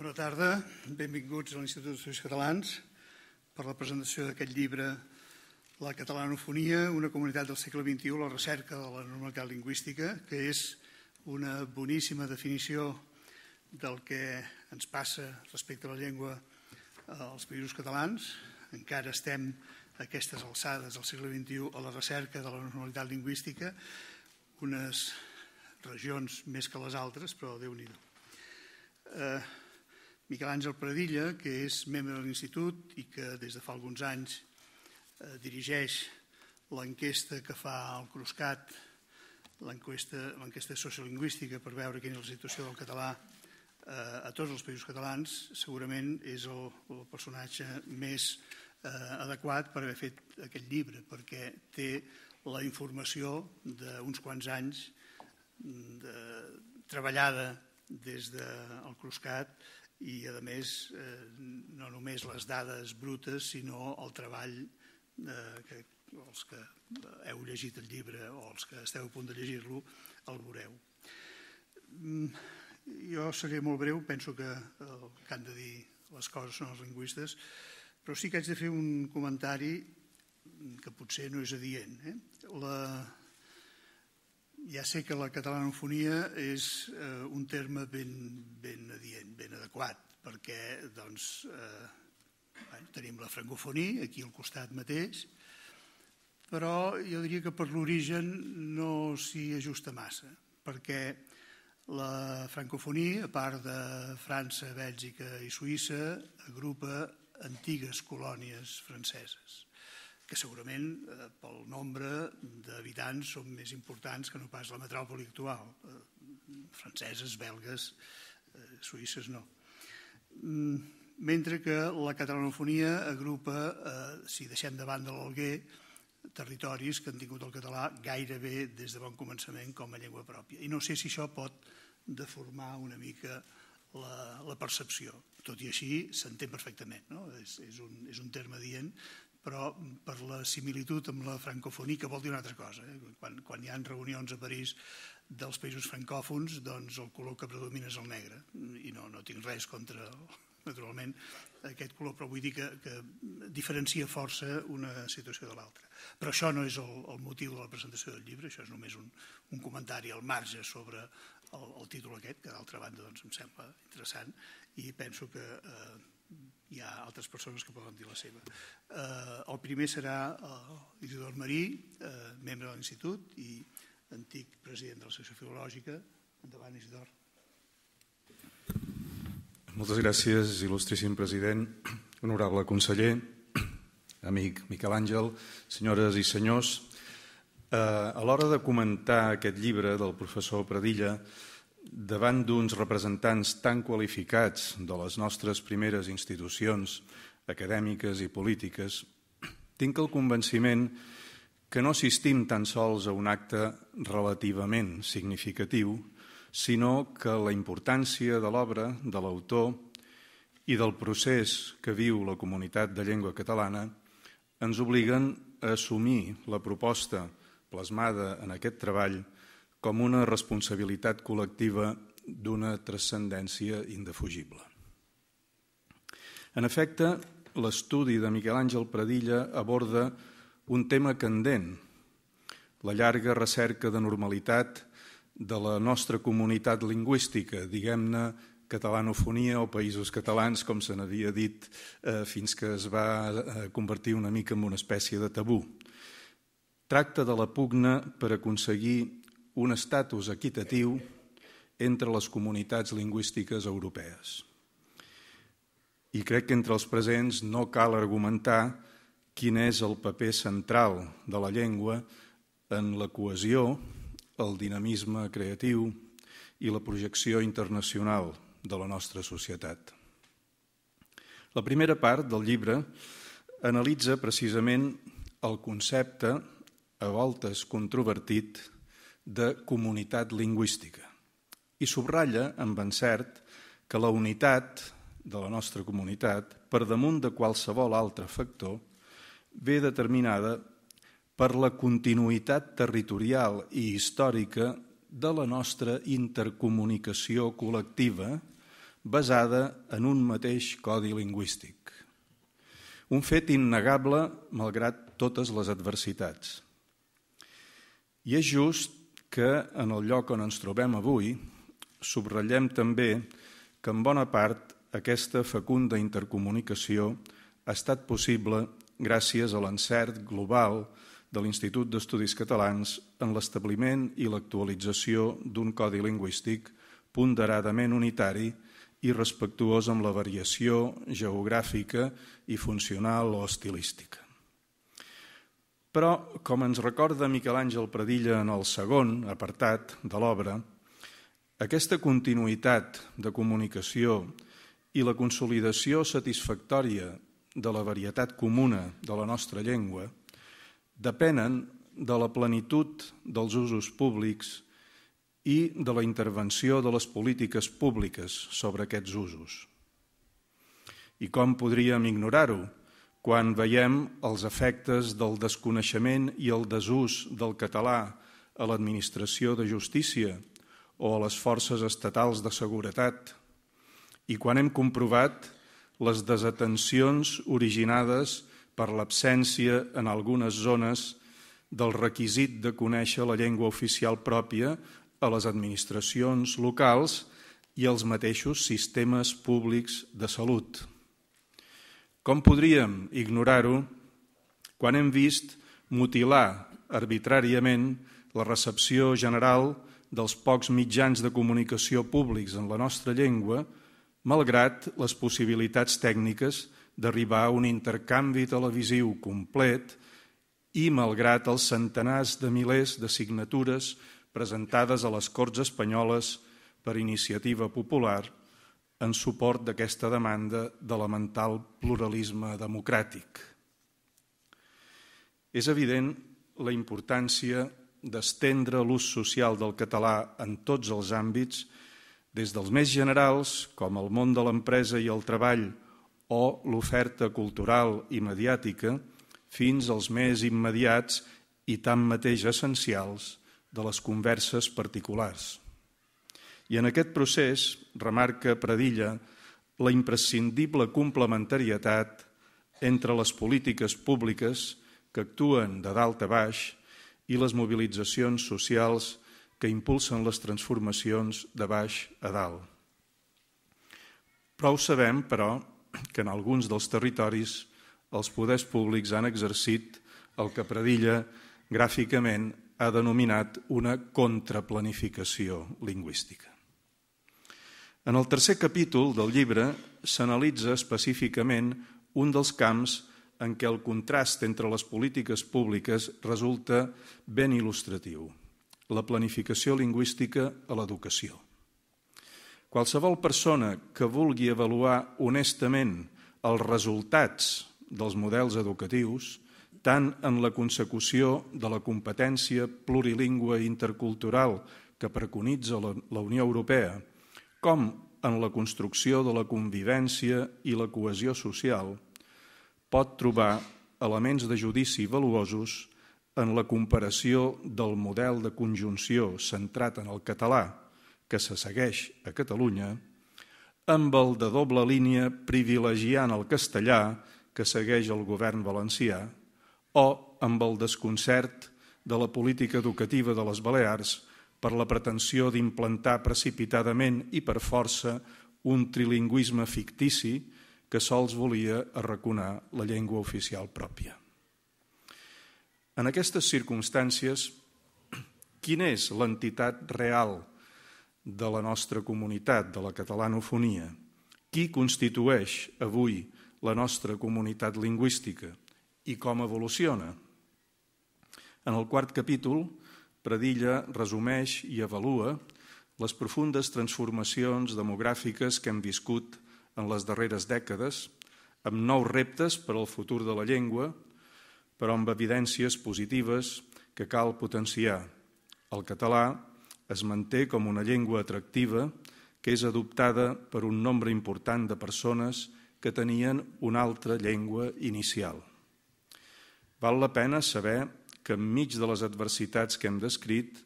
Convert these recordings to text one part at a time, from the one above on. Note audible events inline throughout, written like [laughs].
Bona tarda, benvinguts a l'Institut d'Estudis Catalans per la presentació d'aquest llibre La catalanofonia, una comunitat del segle XXI, la recerca de la normalitat lingüística, que és una boníssima definició del que ens passa respecte a la llengua als països catalans. Encara estem a aquestes alçades del segle XXI a la recerca de la normalitat lingüística, unes regions més que les altres, però déu nhi eh, Miquel Àngel Pradilla, que és membre de l'Institut i que des de fa alguns anys eh, dirigeix l'enquesta que fa el Cruscat, l'enquesta sociolingüística per veure quina és la situació del català eh, a tots els països catalans, segurament és el, el personatge més eh, adequat per haver fet aquest llibre, perquè té la informació d'uns quants anys mm, de, treballada des del Cruscat i a més eh, no només les dades brutes sinó el treball eh, que els que eh, heu llegit el llibre o els que esteu a punt de llegir-lo el veureu. Mm, jo seré molt breu, penso que el eh, que han de dir les coses són els lingüistes, però sí que haig de fer un comentari que potser no és adient. Eh? La, ja sé que la catalanofonia és eh, un terme ben, ben adient, ben adequat, perquè doncs, eh, bueno, tenim la francofonia aquí al costat mateix, però jo diria que per l'origen no s'hi ajusta massa, perquè la francofonia, a part de França, Bèlgica i Suïssa, agrupa antigues colònies franceses que segurament eh, pel nombre d'habitants són més importants que no pas la metròpoli actual. Eh, franceses, belgues, eh, suïsses no. Mm, mentre que la catalanofonia agrupa, eh, si deixem de banda l'Alguer, territoris que han tingut el català gairebé des de bon començament com a llengua pròpia. I no sé si això pot deformar una mica la, la percepció. Tot i així, s'entén perfectament. No? És, és, un, és un terme dient però per la similitud amb la francofonia, que vol dir una altra cosa. Eh? Quan, quan hi ha reunions a París dels països francòfons, doncs el color que predomina és el negre, i no, no tinc res contra, naturalment, aquest color, però vull dir que, que diferencia força una situació de l'altra. Però això no és el, el motiu de la presentació del llibre, això és només un, un comentari al marge sobre el, el títol aquest, que d'altra banda doncs, em sembla interessant, i penso que eh, hi ha altres persones que poden dir la seva. Eh, el primer serà l'Isidor eh, Marí, eh, membre de l'Institut i antic president de la l'Associació Filològica. Endavant, Isidor. Moltes gràcies, il·lustríssim president, honorable conseller, amic Miquel Àngel, senyores i senyors. Eh, a l'hora de comentar aquest llibre del professor Pradilla, davant d'uns representants tan qualificats de les nostres primeres institucions acadèmiques i polítiques, tinc el convenciment que no assistim tan sols a un acte relativament significatiu, sinó que la importància de l'obra, de l'autor i del procés que viu la comunitat de llengua catalana ens obliguen a assumir la proposta plasmada en aquest treball com una responsabilitat col·lectiva d'una transcendència indefugible. En efecte, l'estudi de Miquel Àngel Pradilla aborda un tema candent, la llarga recerca de normalitat de la nostra comunitat lingüística, diguem-ne catalanofonia o països catalans, com se n'havia dit, eh, fins que es va eh, convertir una mica en una espècie de tabú. Tracta de la pugna per aconseguir un estatus equitatiu entre les comunitats lingüístiques europees. I crec que entre els presents no cal argumentar quin és el paper central de la llengua en la cohesió, el dinamisme creatiu i la projecció internacional de la nostra societat. La primera part del llibre analitza precisament el concepte, a voltes controvertit, de comunitat lingüística. I subratlla, amb encert, que la unitat de la nostra comunitat, per damunt de qualsevol altre factor, ve determinada per la continuïtat territorial i històrica de la nostra intercomunicació col·lectiva basada en un mateix codi lingüístic. Un fet innegable malgrat totes les adversitats. I és just que en el lloc on ens trobem avui subratllem també que en bona part aquesta fecunda intercomunicació ha estat possible gràcies a l'encert global de l'Institut d'Estudis Catalans en l'establiment i l'actualització d'un codi lingüístic ponderadament unitari i respectuós amb la variació geogràfica i funcional o estilística. Però, com ens recorda Miquel Àngel Predilla en el segon apartat de l'obra, aquesta continuïtat de comunicació i la consolidació satisfactòria de la varietat comuna de la nostra llengua depenen de la plenitud dels usos públics i de la intervenció de les polítiques públiques sobre aquests usos. I com podríem ignorar-ho? quan veiem els efectes del desconeixement i el desús del català a l'administració de justícia o a les forces estatals de seguretat i quan hem comprovat les desatencions originades per l'absència en algunes zones del requisit de conèixer la llengua oficial pròpia a les administracions locals i als mateixos sistemes públics de salut. Com podríem ignorar-ho quan hem vist mutilar arbitràriament la recepció general dels pocs mitjans de comunicació públics en la nostra llengua, malgrat les possibilitats tècniques d'arribar a un intercanvi televisiu complet i malgrat els centenars de milers de signatures presentades a les Corts Espanyoles per iniciativa popular en suport d'aquesta demanda de pluralisme democràtic. És evident la importància d'estendre l'ús social del català en tots els àmbits, des dels més generals, com el món de l'empresa i el treball, o l'oferta cultural i mediàtica, fins als més immediats i tanmateix essencials de les converses particulars. I en aquest procés, remarca Pradilla, la imprescindible complementarietat entre les polítiques públiques que actuen de dalt a baix i les mobilitzacions socials que impulsen les transformacions de baix a dalt. Prou sabem, però, que en alguns dels territoris els poders públics han exercit el que Pradilla gràficament ha denominat una contraplanificació lingüística. En el tercer capítol del llibre s'analitza específicament un dels camps en què el contrast entre les polítiques públiques resulta ben il·lustratiu, la planificació lingüística a l'educació. Qualsevol persona que vulgui avaluar honestament els resultats dels models educatius, tant en la consecució de la competència plurilingüe intercultural que preconitza la Unió Europea, com en la construcció de la convivència i la cohesió social, pot trobar elements de judici valuosos en la comparació del model de conjunció centrat en el català que se segueix a Catalunya amb el de doble línia privilegiant el castellà que segueix el govern valencià o amb el desconcert de la política educativa de les Balears per la pretensió d'implantar precipitadament i per força un trilingüisme fictici que sols volia arraconar la llengua oficial pròpia. En aquestes circumstàncies, quina és l'entitat real de la nostra comunitat, de la catalanofonia? Qui constitueix avui la nostra comunitat lingüística i com evoluciona? En el quart capítol, Pradilla resumeix i avalua les profundes transformacions demogràfiques que hem viscut en les darreres dècades, amb nous reptes per al futur de la llengua, però amb evidències positives que cal potenciar. El català es manté com una llengua atractiva que és adoptada per un nombre important de persones que tenien una altra llengua inicial. Val la pena saber que enmig de les adversitats que hem descrit,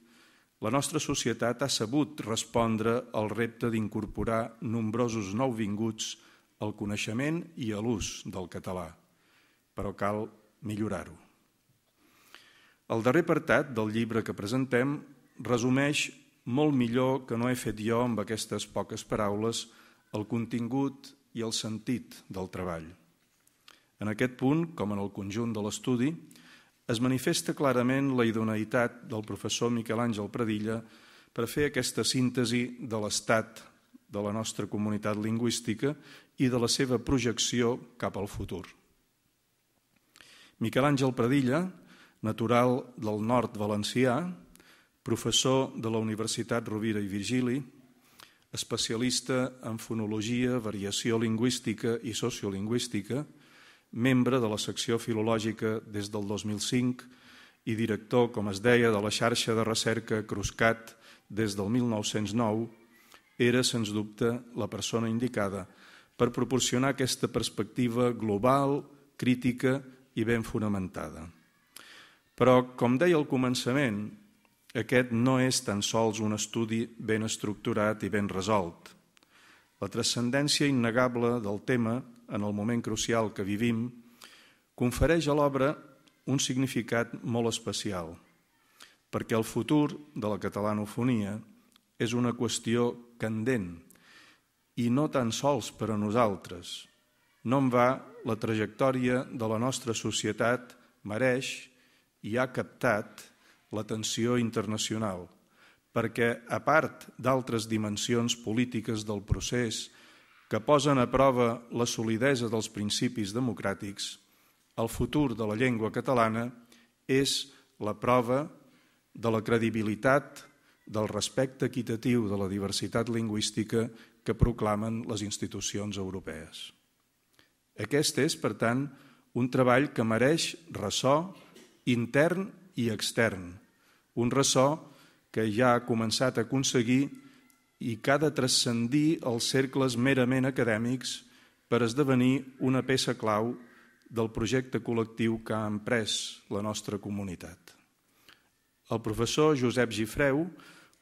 la nostra societat ha sabut respondre al repte d'incorporar nombrosos nouvinguts al coneixement i a l'ús del català, però cal millorar-ho. El darrer partat del llibre que presentem resumeix molt millor que no he fet jo amb aquestes poques paraules el contingut i el sentit del treball. En aquest punt, com en el conjunt de l'estudi, es manifesta clarament la idoneïtat del professor Miquel Àngel Pradilla per fer aquesta síntesi de l'estat de la nostra comunitat lingüística i de la seva projecció cap al futur. Miquel Àngel Pradilla, natural del nord valencià, professor de la Universitat Rovira i Virgili, especialista en fonologia, variació lingüística i sociolingüística, membre de la secció filològica des del 2005 i director, com es deia, de la xarxa de recerca Cruscat des del 1909, era, sens dubte, la persona indicada per proporcionar aquesta perspectiva global, crítica i ben fonamentada. Però, com deia al començament, aquest no és tan sols un estudi ben estructurat i ben resolt – la transcendència innegable del tema en el moment crucial que vivim confereix a l'obra un significat molt especial, perquè el futur de la catalanofonia és una qüestió candent i no tan sols per a nosaltres. No en va la trajectòria de la nostra societat mereix i ha captat l'atenció internacional, perquè, a part d'altres dimensions polítiques del procés que posen a prova la solidesa dels principis democràtics, el futur de la llengua catalana és la prova de la credibilitat del respecte equitatiu de la diversitat lingüística que proclamen les institucions europees. Aquest és, per tant, un treball que mereix ressò intern i extern, un ressò que que ja ha començat a aconseguir i que ha de transcendir els cercles merament acadèmics per esdevenir una peça clau del projecte col·lectiu que ha emprès la nostra comunitat. El professor Josep Gifreu,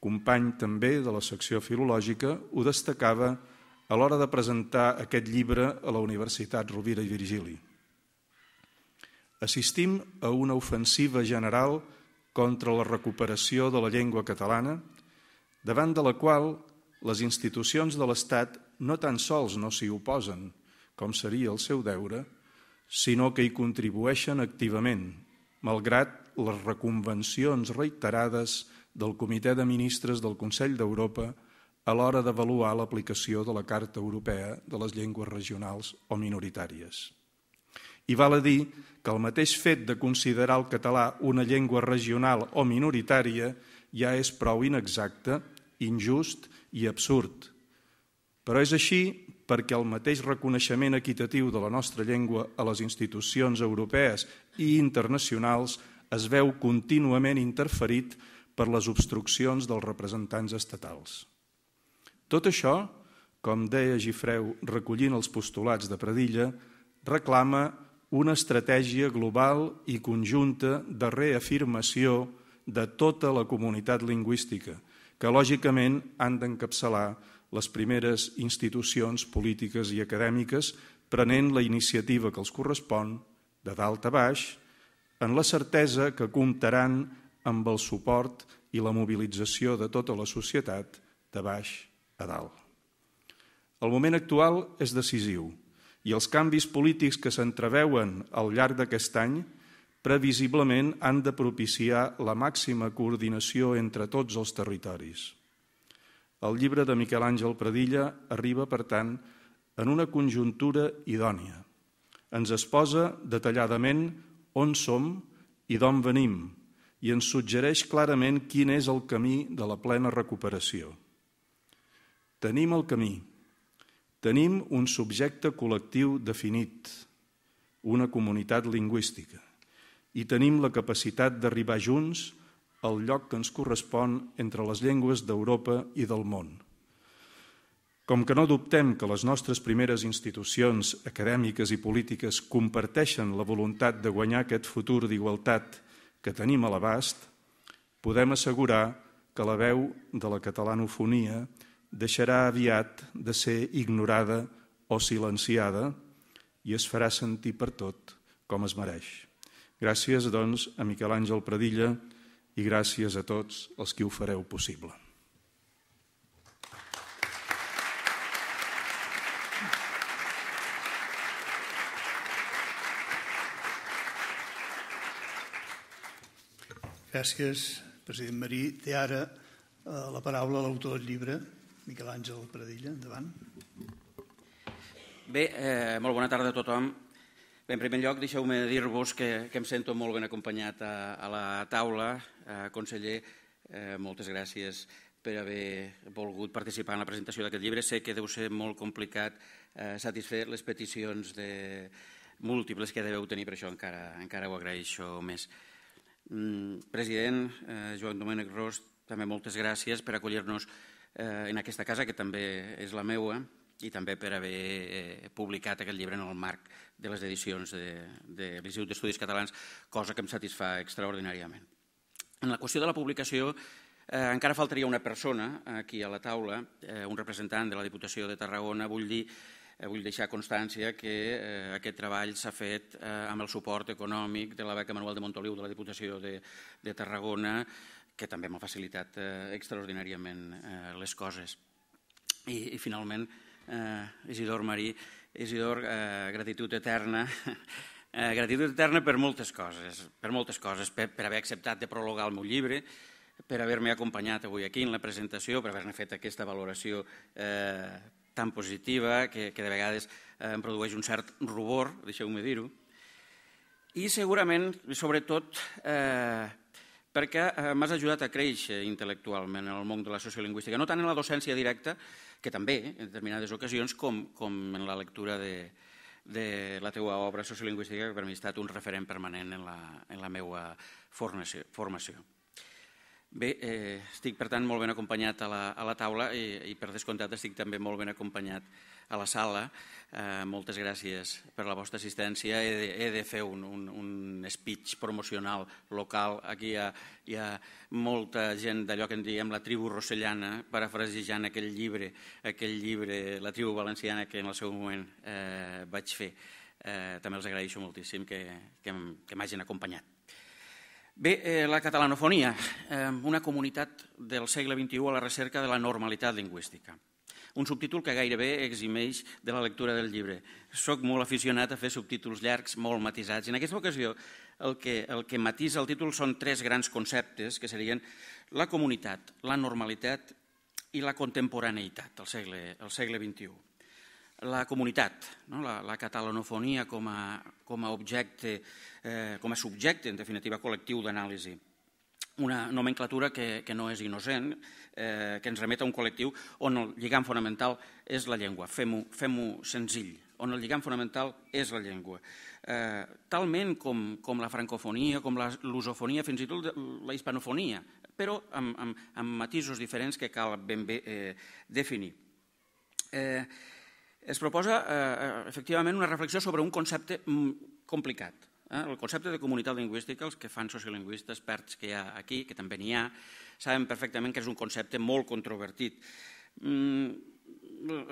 company també de la secció filològica, ho destacava a l'hora de presentar aquest llibre a la Universitat Rovira i Virgili. Assistim a una ofensiva general que contra la recuperació de la llengua catalana, davant de la qual les institucions de l'Estat no tan sols no s'hi oposen, com seria el seu deure, sinó que hi contribueixen activament, malgrat les reconvencions reiterades del Comitè de Ministres del Consell d'Europa a l'hora d'avaluar l'aplicació de la Carta Europea de les Llengües Regionals o Minoritàries. I val a dir que el mateix fet de considerar el català una llengua regional o minoritària ja és prou inexacte, injust i absurd. Però és així perquè el mateix reconeixement equitatiu de la nostra llengua a les institucions europees i internacionals es veu contínuament interferit per les obstruccions dels representants estatals. Tot això, com deia Gifreu recollint els postulats de Predilla, reclama una estratègia global i conjunta de reafirmació de tota la comunitat lingüística, que lògicament han d'encapçalar les primeres institucions polítiques i acadèmiques prenent la iniciativa que els correspon, de dalt a baix, en la certesa que comptaran amb el suport i la mobilització de tota la societat de baix a dalt. El moment actual és decisiu – i els canvis polítics que s'entreveuen al llarg d'aquest any previsiblement han de propiciar la màxima coordinació entre tots els territoris. El llibre de Miquel Àngel Pradilla arriba, per tant, en una conjuntura idònia. Ens exposa detalladament on som i d'on venim i ens suggereix clarament quin és el camí de la plena recuperació. Tenim el camí, Tenim un subjecte col·lectiu definit, una comunitat lingüística, i tenim la capacitat d'arribar junts al lloc que ens correspon entre les llengües d'Europa i del món. Com que no dubtem que les nostres primeres institucions acadèmiques i polítiques comparteixen la voluntat de guanyar aquest futur d'igualtat que tenim a l'abast, podem assegurar que la veu de la catalanofonia deixarà aviat de ser ignorada o silenciada i es farà sentir per tot com es mereix. Gràcies, doncs, a Miquel Àngel Pradilla i gràcies a tots els que ho fareu possible. Gràcies, president Marí. Té ara eh, la paraula l'autor del llibre, Miquel Àngel Pradilla, endavant. Bé, eh, molt bona tarda a tothom. Bé, en primer lloc, deixeu-me dir-vos que, que em sento molt ben acompanyat a, a la taula. Eh, conseller, eh, moltes gràcies per haver volgut participar en la presentació d'aquest llibre. Sé que deu ser molt complicat eh, satisfer les peticions de múltiples que deveu tenir, per això encara, encara ho agraeixo més. Mm, president, eh, Joan Domènec Rost, també moltes gràcies per acollir-nos eh, en aquesta casa, que també és la meua, i també per haver eh, publicat aquest llibre en el marc de les edicions de, de l'Institut d'Estudis Catalans, cosa que em satisfà extraordinàriament. En la qüestió de la publicació, eh, encara faltaria una persona aquí a la taula, eh, un representant de la Diputació de Tarragona, vull dir eh, vull deixar constància que eh, aquest treball s'ha fet eh, amb el suport econòmic de la beca Manuel de Montoliu de la Diputació de, de Tarragona, que també m'ha facilitat eh, extraordinàriament eh, les coses. I, i finalment, eh, Isidor Marí, Isidor, eh, gratitud eterna, [laughs] eh, gratitud eterna per moltes coses, per moltes coses, per, per haver acceptat de prologar el meu llibre, per haver-me acompanyat avui aquí en la presentació, per haver-ne fet aquesta valoració eh, tan positiva que, que de vegades eh, em produeix un cert rubor, deixeu-me dir-ho, i segurament, sobretot, eh, perquè eh, m'has ajudat a créixer intel·lectualment en el món de la sociolingüística, no tant en la docència directa, que també, en determinades ocasions, com, com en la lectura de, de la teua obra sociolingüística, que per mi ha estat un referent permanent en la, en la meva formació. formació. Bé, eh, estic, per tant, molt ben acompanyat a la, a la taula i, i, per descomptat, estic també molt ben acompanyat a la sala. Eh, moltes gràcies per la vostra assistència. He de, he de fer un, un, un speech promocional local. Aquí hi ha, hi ha molta gent d'allò que en diem la tribu rossellana, parafrasejant aquell llibre, aquell llibre, la tribu valenciana, que en el seu moment eh, vaig fer. Eh, també els agraeixo moltíssim que, que, que m'hagin acompanyat. Bé, eh, la catalanofonia, eh, una comunitat del segle XXI a la recerca de la normalitat lingüística. Un subtítol que gairebé eximeix de la lectura del llibre. Soc molt aficionat a fer subtítols llargs, molt matisats. I en aquesta ocasió el que, el que matisa el títol són tres grans conceptes que serien la comunitat, la normalitat i la contemporaneïtat del segle, el segle XXI la comunitat, no? la, la catalanofonia com a, com a objecte, eh, com a subjecte, en definitiva, col·lectiu d'anàlisi. Una nomenclatura que, que no és innocent, eh, que ens remet a un col·lectiu on el lligam fonamental és la llengua. Fem-ho fem, -ho, senzill, on el lligam fonamental és la llengua. Eh, talment com, com la francofonia, com la lusofonia, fins i tot la hispanofonia, però amb, amb, amb matisos diferents que cal ben bé eh, definir. Eh, es proposa, eh, eh, efectivament, una reflexió sobre un concepte mm, complicat. Eh? El concepte de comunitat lingüística, els que fan sociolingüistes, experts que hi ha aquí, que també n'hi ha, saben perfectament que és un concepte molt controvertit. Mm,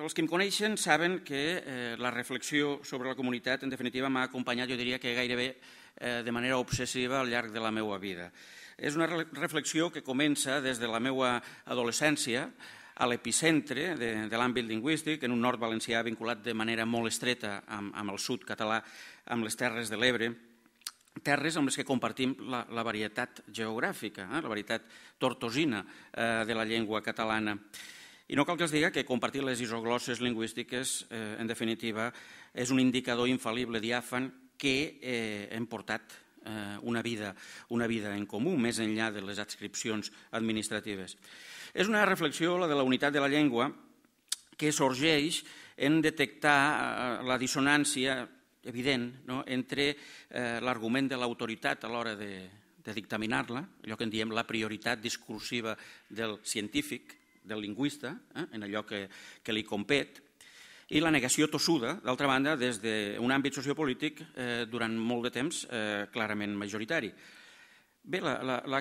els que em coneixen saben que eh, la reflexió sobre la comunitat, en definitiva, m'ha acompanyat, jo diria que gairebé eh, de manera obsessiva al llarg de la meva vida. És una reflexió que comença des de la meva adolescència, a l'epicentre de, de l'àmbit lingüístic, en un nord valencià vinculat de manera molt estreta amb, amb el sud català, amb les terres de l'Ebre, terres amb les que compartim la, la varietat geogràfica, eh? la varietat tortosina eh, de la llengua catalana. I no cal que els diga que compartir les isoglosses lingüístiques, eh, en definitiva, és un indicador infal·lible diàfan que eh, hem portat Eh, una, vida, una vida en comú, més enllà de les adscripcions administratives. És una reflexió, la de la unitat de la llengua, que sorgeix en detectar eh, la dissonància evident no? entre eh, l'argument de l'autoritat a l'hora de, de dictaminar-la, allò que en diem la prioritat discursiva del científic, del lingüista, eh, en allò que, que li compet, i la negació tossuda, d'altra banda, des d'un àmbit sociopolític eh, durant molt de temps eh, clarament majoritari. Bé, la, la, la,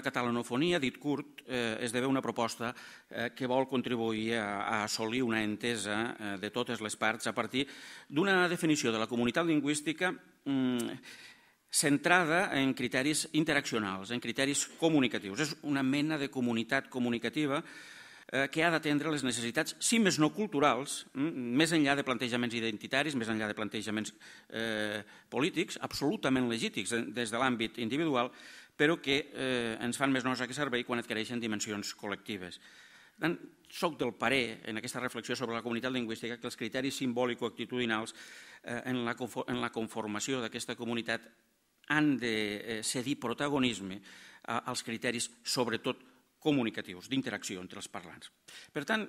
catalanofonia, dit curt, eh, esdevé una proposta eh, que vol contribuir a, a assolir una entesa eh, de totes les parts a partir d'una definició de la comunitat lingüística mm, centrada en criteris interaccionals, en criteris comunicatius. És una mena de comunitat comunicativa que Eh, que ha d'atendre les necessitats, si més no culturals, mm, més enllà de plantejaments identitaris, més enllà de plantejaments eh, polítics, absolutament legítics des de l'àmbit individual, però que eh, ens fan més nosa aquest servei quan adquireixen dimensions col·lectives. soc del parer, en aquesta reflexió sobre la comunitat lingüística, que els criteris simbòlico-actitudinals eh, en la conformació d'aquesta comunitat han de eh, cedir protagonisme als criteris, sobretot, comunicatius, d'interacció entre els parlants. Per tant,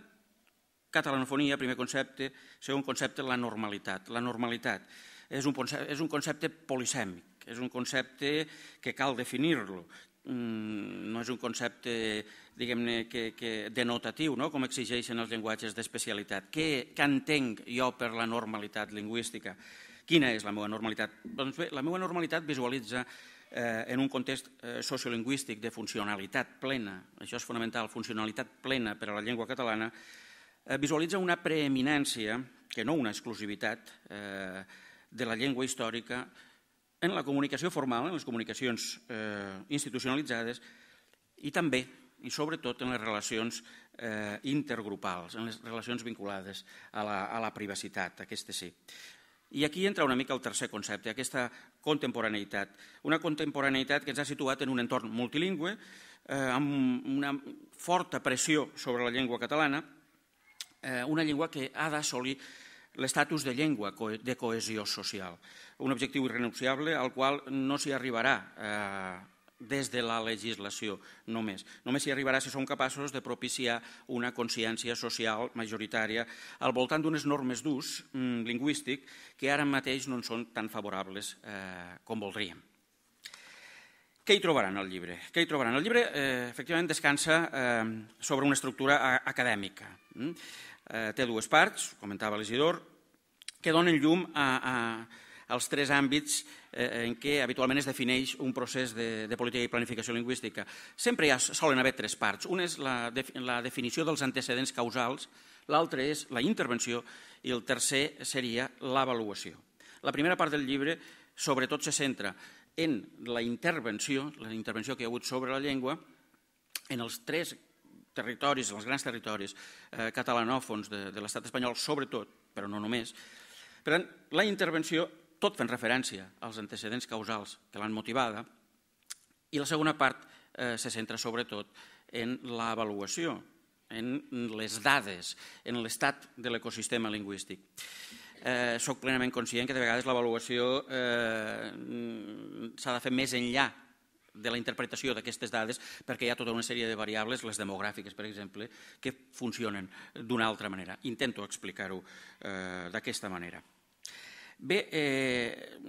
catalanofonia, primer concepte, segon concepte, la normalitat. La normalitat és un concepte, és un concepte polisèmic, és un concepte que cal definir-lo, mm, no és un concepte, diguem-ne, que, que denotatiu, no? com exigeixen els llenguatges d'especialitat. Què, què entenc jo per la normalitat lingüística? Quina és la meva normalitat? Doncs bé, la meva normalitat visualitza eh, en un context eh, sociolingüístic de funcionalitat plena, això és fonamental, funcionalitat plena per a la llengua catalana, eh, visualitza una preeminència, que no una exclusivitat, eh, de la llengua històrica en la comunicació formal, en les comunicacions eh, institucionalitzades i també i sobretot en les relacions eh, intergrupals, en les relacions vinculades a la, a la privacitat, aquestes sí. I aquí entra una mica el tercer concepte, aquesta contemporaneïtat. Una contemporaneïtat que ens ha situat en un entorn multilingüe, eh, amb una forta pressió sobre la llengua catalana, eh, una llengua que ha d'assolir l'estatus de llengua de cohesió social, un objectiu irrenunciable al qual no s'hi arribarà eh, des de la legislació només. Només hi arribarà si som capaços de propiciar una consciència social majoritària al voltant d'unes normes d'ús mm, lingüístic que ara mateix no en són tan favorables eh, com voldríem. Què hi trobaran al llibre? Què hi trobaran? El llibre, eh, efectivament, descansa eh, sobre una estructura acadèmica. Mm? Eh, té dues parts, comentava l'Isidor, que donen llum a, a, els tres àmbits eh, en què habitualment es defineix un procés de, de política i planificació lingüística. Sempre hi ha, solen haver tres parts. Una és la, la definició dels antecedents causals, l'altra és la intervenció i el tercer seria l'avaluació. La primera part del llibre sobretot se centra en la intervenció, la intervenció que hi ha hagut sobre la llengua, en els tres territoris, els grans territoris eh, catalanòfons de, de l'estat espanyol, sobretot, però no només. Per tant, la intervenció tot fent referència als antecedents causals que l'han motivada, i la segona part eh, se centra sobretot en l'avaluació, en les dades, en l'estat de l'ecosistema lingüístic. Eh, soc plenament conscient que de vegades l'avaluació eh, s'ha de fer més enllà de la interpretació d'aquestes dades perquè hi ha tota una sèrie de variables, les demogràfiques, per exemple, que funcionen d'una altra manera. Intento explicar-ho eh, d'aquesta manera. Bé, eh,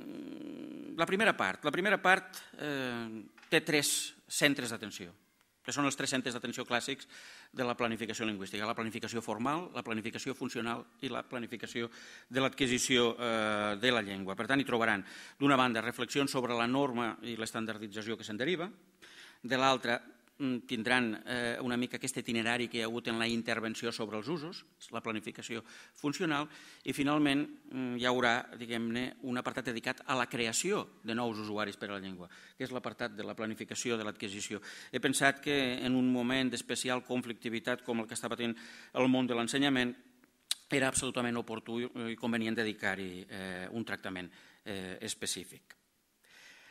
la primera part. La primera part eh, té tres centres d'atenció, que són els tres centres d'atenció clàssics de la planificació lingüística, la planificació formal, la planificació funcional i la planificació de l'adquisició eh, de la llengua. Per tant, hi trobaran, d'una banda, reflexions sobre la norma i l'estandardització que se'n deriva, de l'altra, Mm, tindran eh, una mica aquest itinerari que hi ha hagut en la intervenció sobre els usos, la planificació funcional, i finalment mm, hi haurà diguem-ne un apartat dedicat a la creació de nous usuaris per a la llengua, que és l'apartat de la planificació de l'adquisició. He pensat que en un moment d'especial conflictivitat com el que està patint el món de l'ensenyament, era absolutament oportú i convenient dedicar-hi eh, un tractament eh, específic.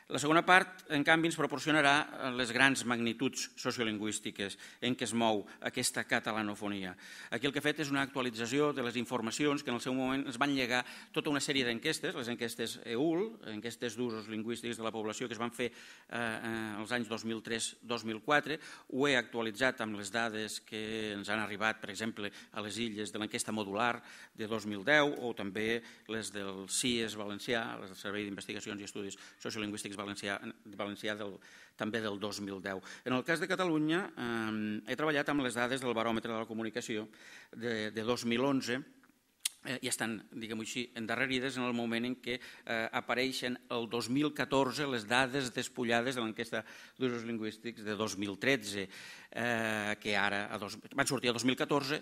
La segona part, en canvi, ens proporcionarà eh, les grans magnituds sociolingüístiques en què es mou aquesta catalanofonia. Aquí el que he fet és una actualització de les informacions que en el seu moment es van llegar tota una sèrie d'enquestes, les enquestes EUL, enquestes d'usos lingüístics de la població que es van fer eh, eh els anys 2003-2004. Ho he actualitzat amb les dades que ens han arribat, per exemple, a les illes de l'enquesta modular de 2010 o també les del CIES valencià, el Servei d'Investigacions i Estudis Sociolingüístics País Valencià, Valencià del, també del 2010. En el cas de Catalunya, eh, he treballat amb les dades del baròmetre de la comunicació de, de 2011, eh, i estan, diguem-ho així, endarrerides en el moment en què eh, apareixen el 2014 les dades despullades de l'enquesta d'usos lingüístics de 2013, eh, que ara a dos, van sortir el 2014,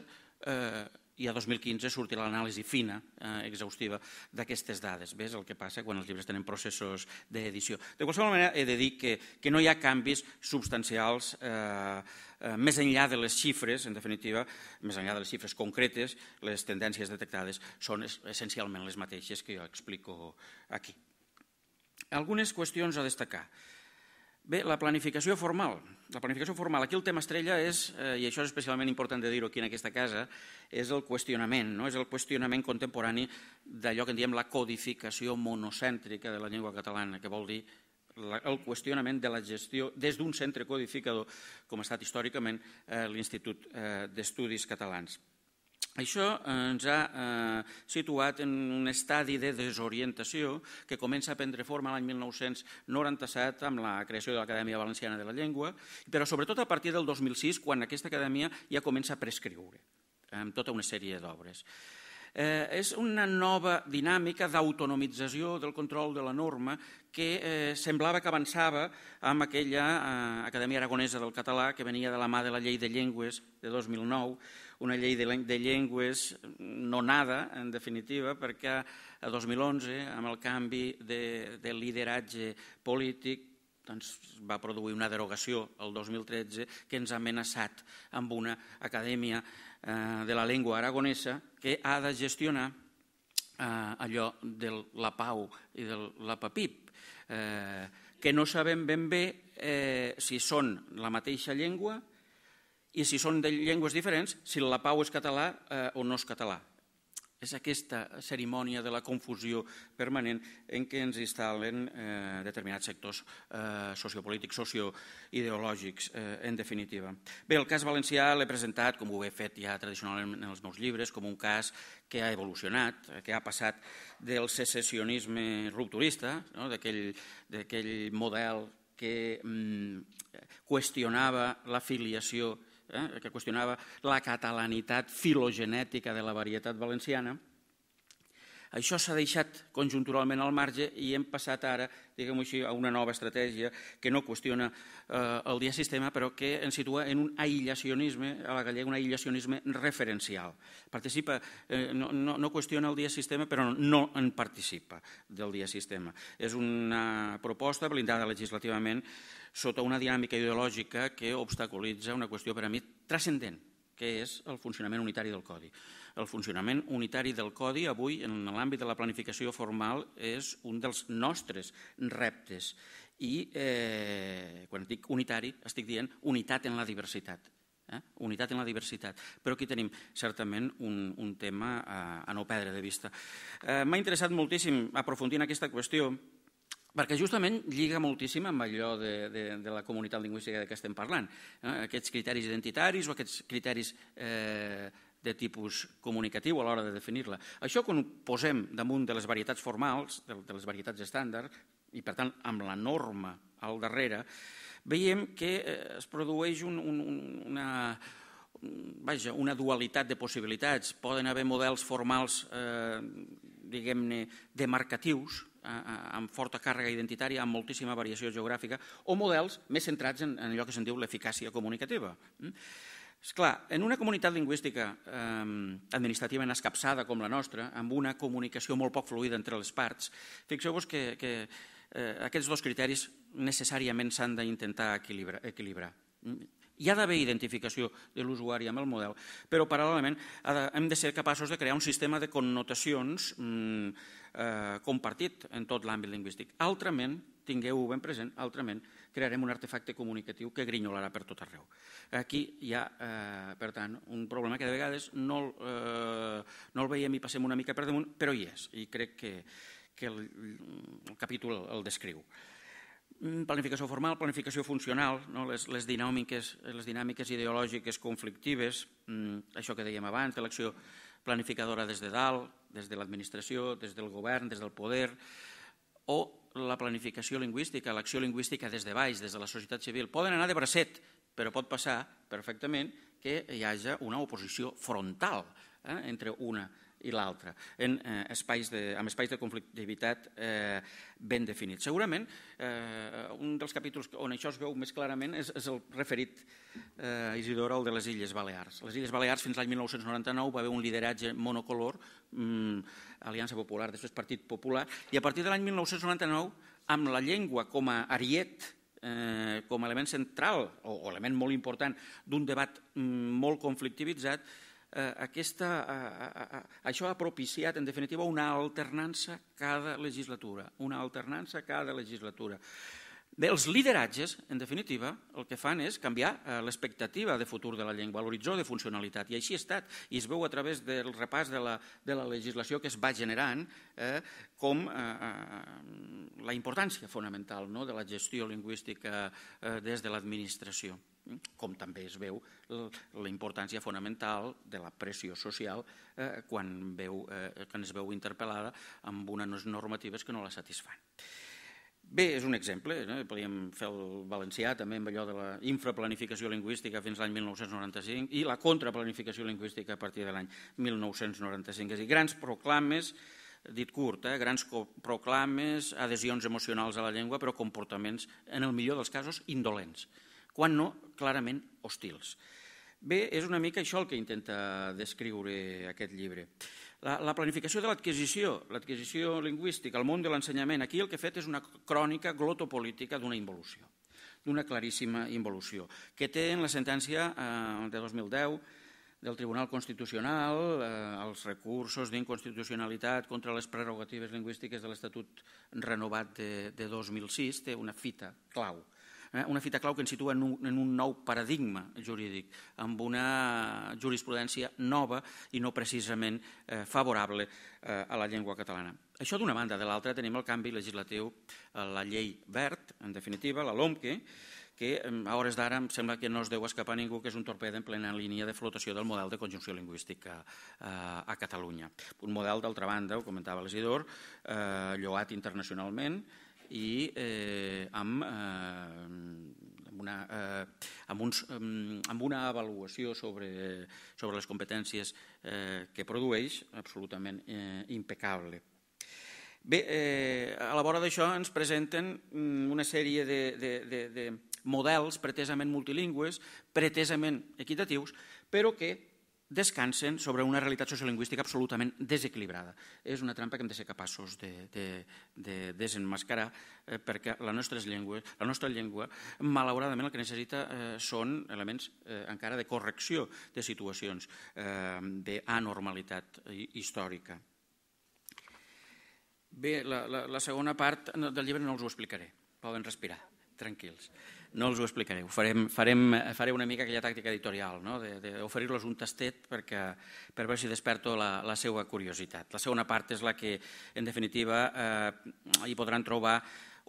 eh, i a 2015 sortirà l'anàlisi fina, eh, exhaustiva, d'aquestes dades. Ves el que passa quan els llibres tenen processos d'edició. De qualsevol manera, he de dir que, que no hi ha canvis substancials eh, eh, més enllà de les xifres, en definitiva, més enllà de les xifres concretes, les tendències detectades són essencialment les mateixes que jo explico aquí. Algunes qüestions a destacar. Bé, la planificació formal la planificació formal. Aquí el tema estrella és, eh, i això és especialment important de dir-ho aquí en aquesta casa, és el qüestionament, no? és el qüestionament contemporani d'allò que en diem la codificació monocèntrica de la llengua catalana, que vol dir el qüestionament de la gestió des d'un centre codificador, com ha estat històricament eh, l'Institut eh, d'Estudis Catalans. Això eh, ens ha eh, situat en un estadi de desorientació que comença a prendre forma l'any 1997 amb la creació de l'Acadèmia Valenciana de la Llengua, però sobretot a partir del 2006, quan aquesta acadèmia ja comença a prescriure eh, amb tota una sèrie d'obres. Eh, és una nova dinàmica d'autonomització del control de la norma que eh, semblava que avançava amb aquella eh, Acadèmia Aragonesa del Català que venia de la mà de la Llei de Llengües de 2009, una llei de llengües nada, en definitiva, perquè a 2011, amb el canvi de, de lideratge polític, doncs, va produir una derogació el 2013 que ens ha amenaçat amb una acadèmia eh, de la llengua aragonesa que ha de gestionar eh, allò de la pau i de la papip, eh, que no sabem ben bé eh, si són la mateixa llengua, i si són de llengües diferents, si la pau és català eh, o no és català. És aquesta cerimònia de la confusió permanent en què ens instal·len eh, determinats sectors eh, sociopolítics, socioideològics, eh, en definitiva. Bé, el cas valencià l'he presentat, com ho he fet ja tradicionalment en els meus llibres, com un cas que ha evolucionat, que ha passat del secessionisme rupturista, no? d'aquell model que mm, qüestionava l'afiliació filiació eh, que qüestionava la catalanitat filogenètica de la varietat valenciana, això s'ha deixat conjunturalment al marge i hem passat ara, diguem-ho així, a una nova estratègia que no qüestiona eh, el dia sistema, però que ens situa en un aïllacionisme, a la gallega, un aïllacionisme referencial. Participa, eh, no, no, no qüestiona el dia sistema, però no en participa del dia sistema. És una proposta blindada legislativament sota una dinàmica ideològica que obstaculitza una qüestió per a mi transcendent, que és el funcionament unitari del codi. El funcionament unitari del codi avui en l'àmbit de la planificació formal és un dels nostres reptes i eh, quan dic unitari estic dient unitat en la diversitat. Eh? Unitat en la diversitat. Però aquí tenim certament un, un tema a, eh, a no perdre de vista. Eh, M'ha interessat moltíssim aprofundir en aquesta qüestió perquè justament lliga moltíssim amb allò de, de, de la comunitat lingüística de què estem parlant. Eh? Aquests criteris identitaris o aquests criteris eh, de tipus comunicatiu a l'hora de definir-la. Això quan ho posem damunt de les varietats formals, de les varietats estàndard, i per tant amb la norma al darrere, veiem que eh, es produeix un, un, una, vaja, una dualitat de possibilitats. Poden haver models formals, eh, diguem-ne, demarcatius, amb forta càrrega identitària, amb moltíssima variació geogràfica, o models més centrats en, en allò que se'n diu l'eficàcia comunicativa. Mm? És clar, en una comunitat lingüística eh, administrativament escapçada com la nostra, amb una comunicació molt poc fluida entre les parts, fixeu-vos que, que eh, aquests dos criteris necessàriament s'han d'intentar equilibrar. equilibrar. Hi ha d'haver identificació de l'usuari amb el model, però paral·lelament hem de ser capaços de crear un sistema de connotacions mm, eh, compartit en tot l'àmbit lingüístic. Altrament, tingueu-ho ben present, altrament, crearem un artefacte comunicatiu que grinyolarà per tot arreu. Aquí hi ha, eh, per tant, un problema que de vegades no, eh, no el veiem i passem una mica per damunt, però hi és, i crec que, que el, el capítol el descriu. Mm, planificació formal, planificació funcional, no? les, les, dinàmiques, les dinàmiques ideològiques conflictives, mm, això que dèiem abans, l'acció planificadora des de dalt, des de l'administració, des del govern, des del poder, o la planificació lingüística, l'acció lingüística des de baix, des de la societat civil. Poden anar de bracet, però pot passar perfectament que hi hagi una oposició frontal eh, entre una i l'altre, en, eh, espais de, amb espais de conflictivitat eh, ben definits. Segurament, eh, un dels capítols on això es veu més clarament és, és el referit eh, Isidora, el de les Illes Balears. Les Illes Balears fins l'any 1999 va haver un lideratge monocolor, mmm, Aliança Popular, després Partit Popular, i a partir de l'any 1999, amb la llengua com a ariet, eh, com a element central o element molt important d'un debat mm, molt conflictivitzat, eh, aquesta, eh, eh, eh, això ha propiciat, en definitiva, una alternança cada legislatura. Una alternança cada legislatura. Dels lideratges, en definitiva, el que fan és canviar l'expectativa de futur de la llengua, l'horitzó de funcionalitat, i així ha estat, i es veu a través del repàs de la, de la legislació que es va generant eh, com eh, la importància fonamental no, de la gestió lingüística eh, des de l'administració com també es veu la importància fonamental de la pressió social eh, quan, veu, eh, quan es veu interpel·lada amb unes normatives que no la satisfan. Bé, és un exemple, eh? podríem fer el valencià també amb allò de la infraplanificació lingüística fins l'any 1995 i la contraplanificació lingüística a partir de l'any 1995. És a dir, grans proclames, dit curt, eh? grans proclames, adhesions emocionals a la llengua, però comportaments, en el millor dels casos, indolents quan no clarament hostils. Bé, és una mica això el que intenta descriure aquest llibre. La, la planificació de l'adquisició, l'adquisició lingüística, el món de l'ensenyament, aquí el que he fet és una crònica glotopolítica d'una involució, d'una claríssima involució, que té en la sentència eh, de 2010 del Tribunal Constitucional, eh, els recursos d'inconstitucionalitat contra les prerrogatives lingüístiques de l'Estatut renovat de, de 2006, té una fita clau, Eh? una fita clau que ens situa en un, nou paradigma jurídic, amb una jurisprudència nova i no precisament eh, favorable eh, a la llengua catalana. Això d'una banda, de l'altra tenim el canvi legislatiu la llei verd, en definitiva, la LOMQE, que a hores d'ara em sembla que no es deu escapar ningú que és un torpede en plena línia de flotació del model de conjunció lingüística a Catalunya. Un model, d'altra banda, ho comentava l'Esidor, lloat internacionalment, i eh, amb, eh, amb, una, eh, amb, uns, eh, amb una avaluació sobre, sobre les competències eh, que produeix absolutament eh, impecable. Bé, eh, a la vora d'això ens presenten mm, una sèrie de, de, de, de models pretesament multilingües, pretesament equitatius, però que descansen sobre una realitat sociolingüística absolutament desequilibrada. És una trampa que hem de ser capaços de, de, de desenmascarar eh, perquè la nostra, llengua, la nostra llengua, malauradament, el que necessita eh, són elements eh, encara de correcció de situacions eh, d'anormalitat històrica. Bé, la, la, la segona part del llibre no us ho explicaré, poden respirar, tranquils no els ho explicaré. Ho farem, farem, faré una mica aquella tàctica editorial, no? d'oferir-los un tastet perquè, per veure si desperto la, la seva curiositat. La segona part és la que, en definitiva, eh, hi podran trobar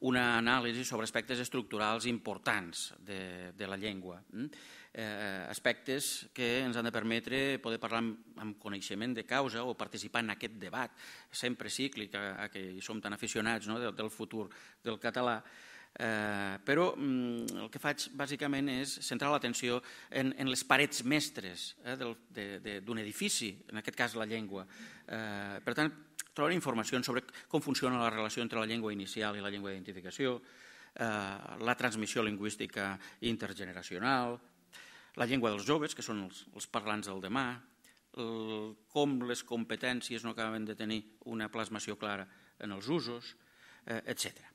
una anàlisi sobre aspectes estructurals importants de, de la llengua. Mm? Eh, aspectes que ens han de permetre poder parlar amb, amb coneixement de causa o participar en aquest debat sempre cíclic a, a hi som tan aficionats no? del, del futur del català. Eh, però mm, el que faig bàsicament és centrar l'atenció en, en les parets mestres eh, d'un edifici, en aquest cas la llengua. Eh, per tant, trobar informació sobre com funciona la relació entre la llengua inicial i la llengua d'identificació, eh, la transmissió lingüística intergeneracional, la llengua dels joves, que són els, els parlants del demà, el, com les competències no acaben de tenir una plasmació clara en els usos, eh, etcètera.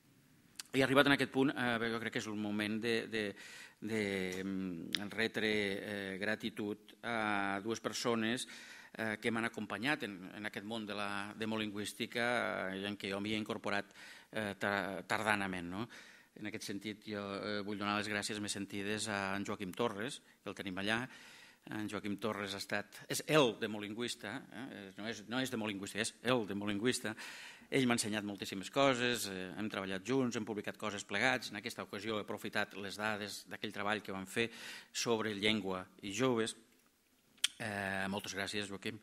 I arribat en aquest punt, eh, jo crec que és el moment de, de, de mm, retre eh, gratitud a dues persones eh, que m'han acompanyat en, en aquest món de la demolingüística eh, en què jo m'hi he incorporat eh, tardanament. No? En aquest sentit, jo eh, vull donar les gràcies més sentides a en Joaquim Torres, que el tenim allà, en Joaquim Torres ha estat... És el demolingüista, eh? no, és, no és demolingüista, és el demolingüista. Ell m'ha ensenyat moltíssimes coses, eh, hem treballat junts, hem publicat coses plegats. En aquesta ocasió he aprofitat les dades d'aquell treball que vam fer sobre llengua i joves. Eh, moltes gràcies, Joaquim.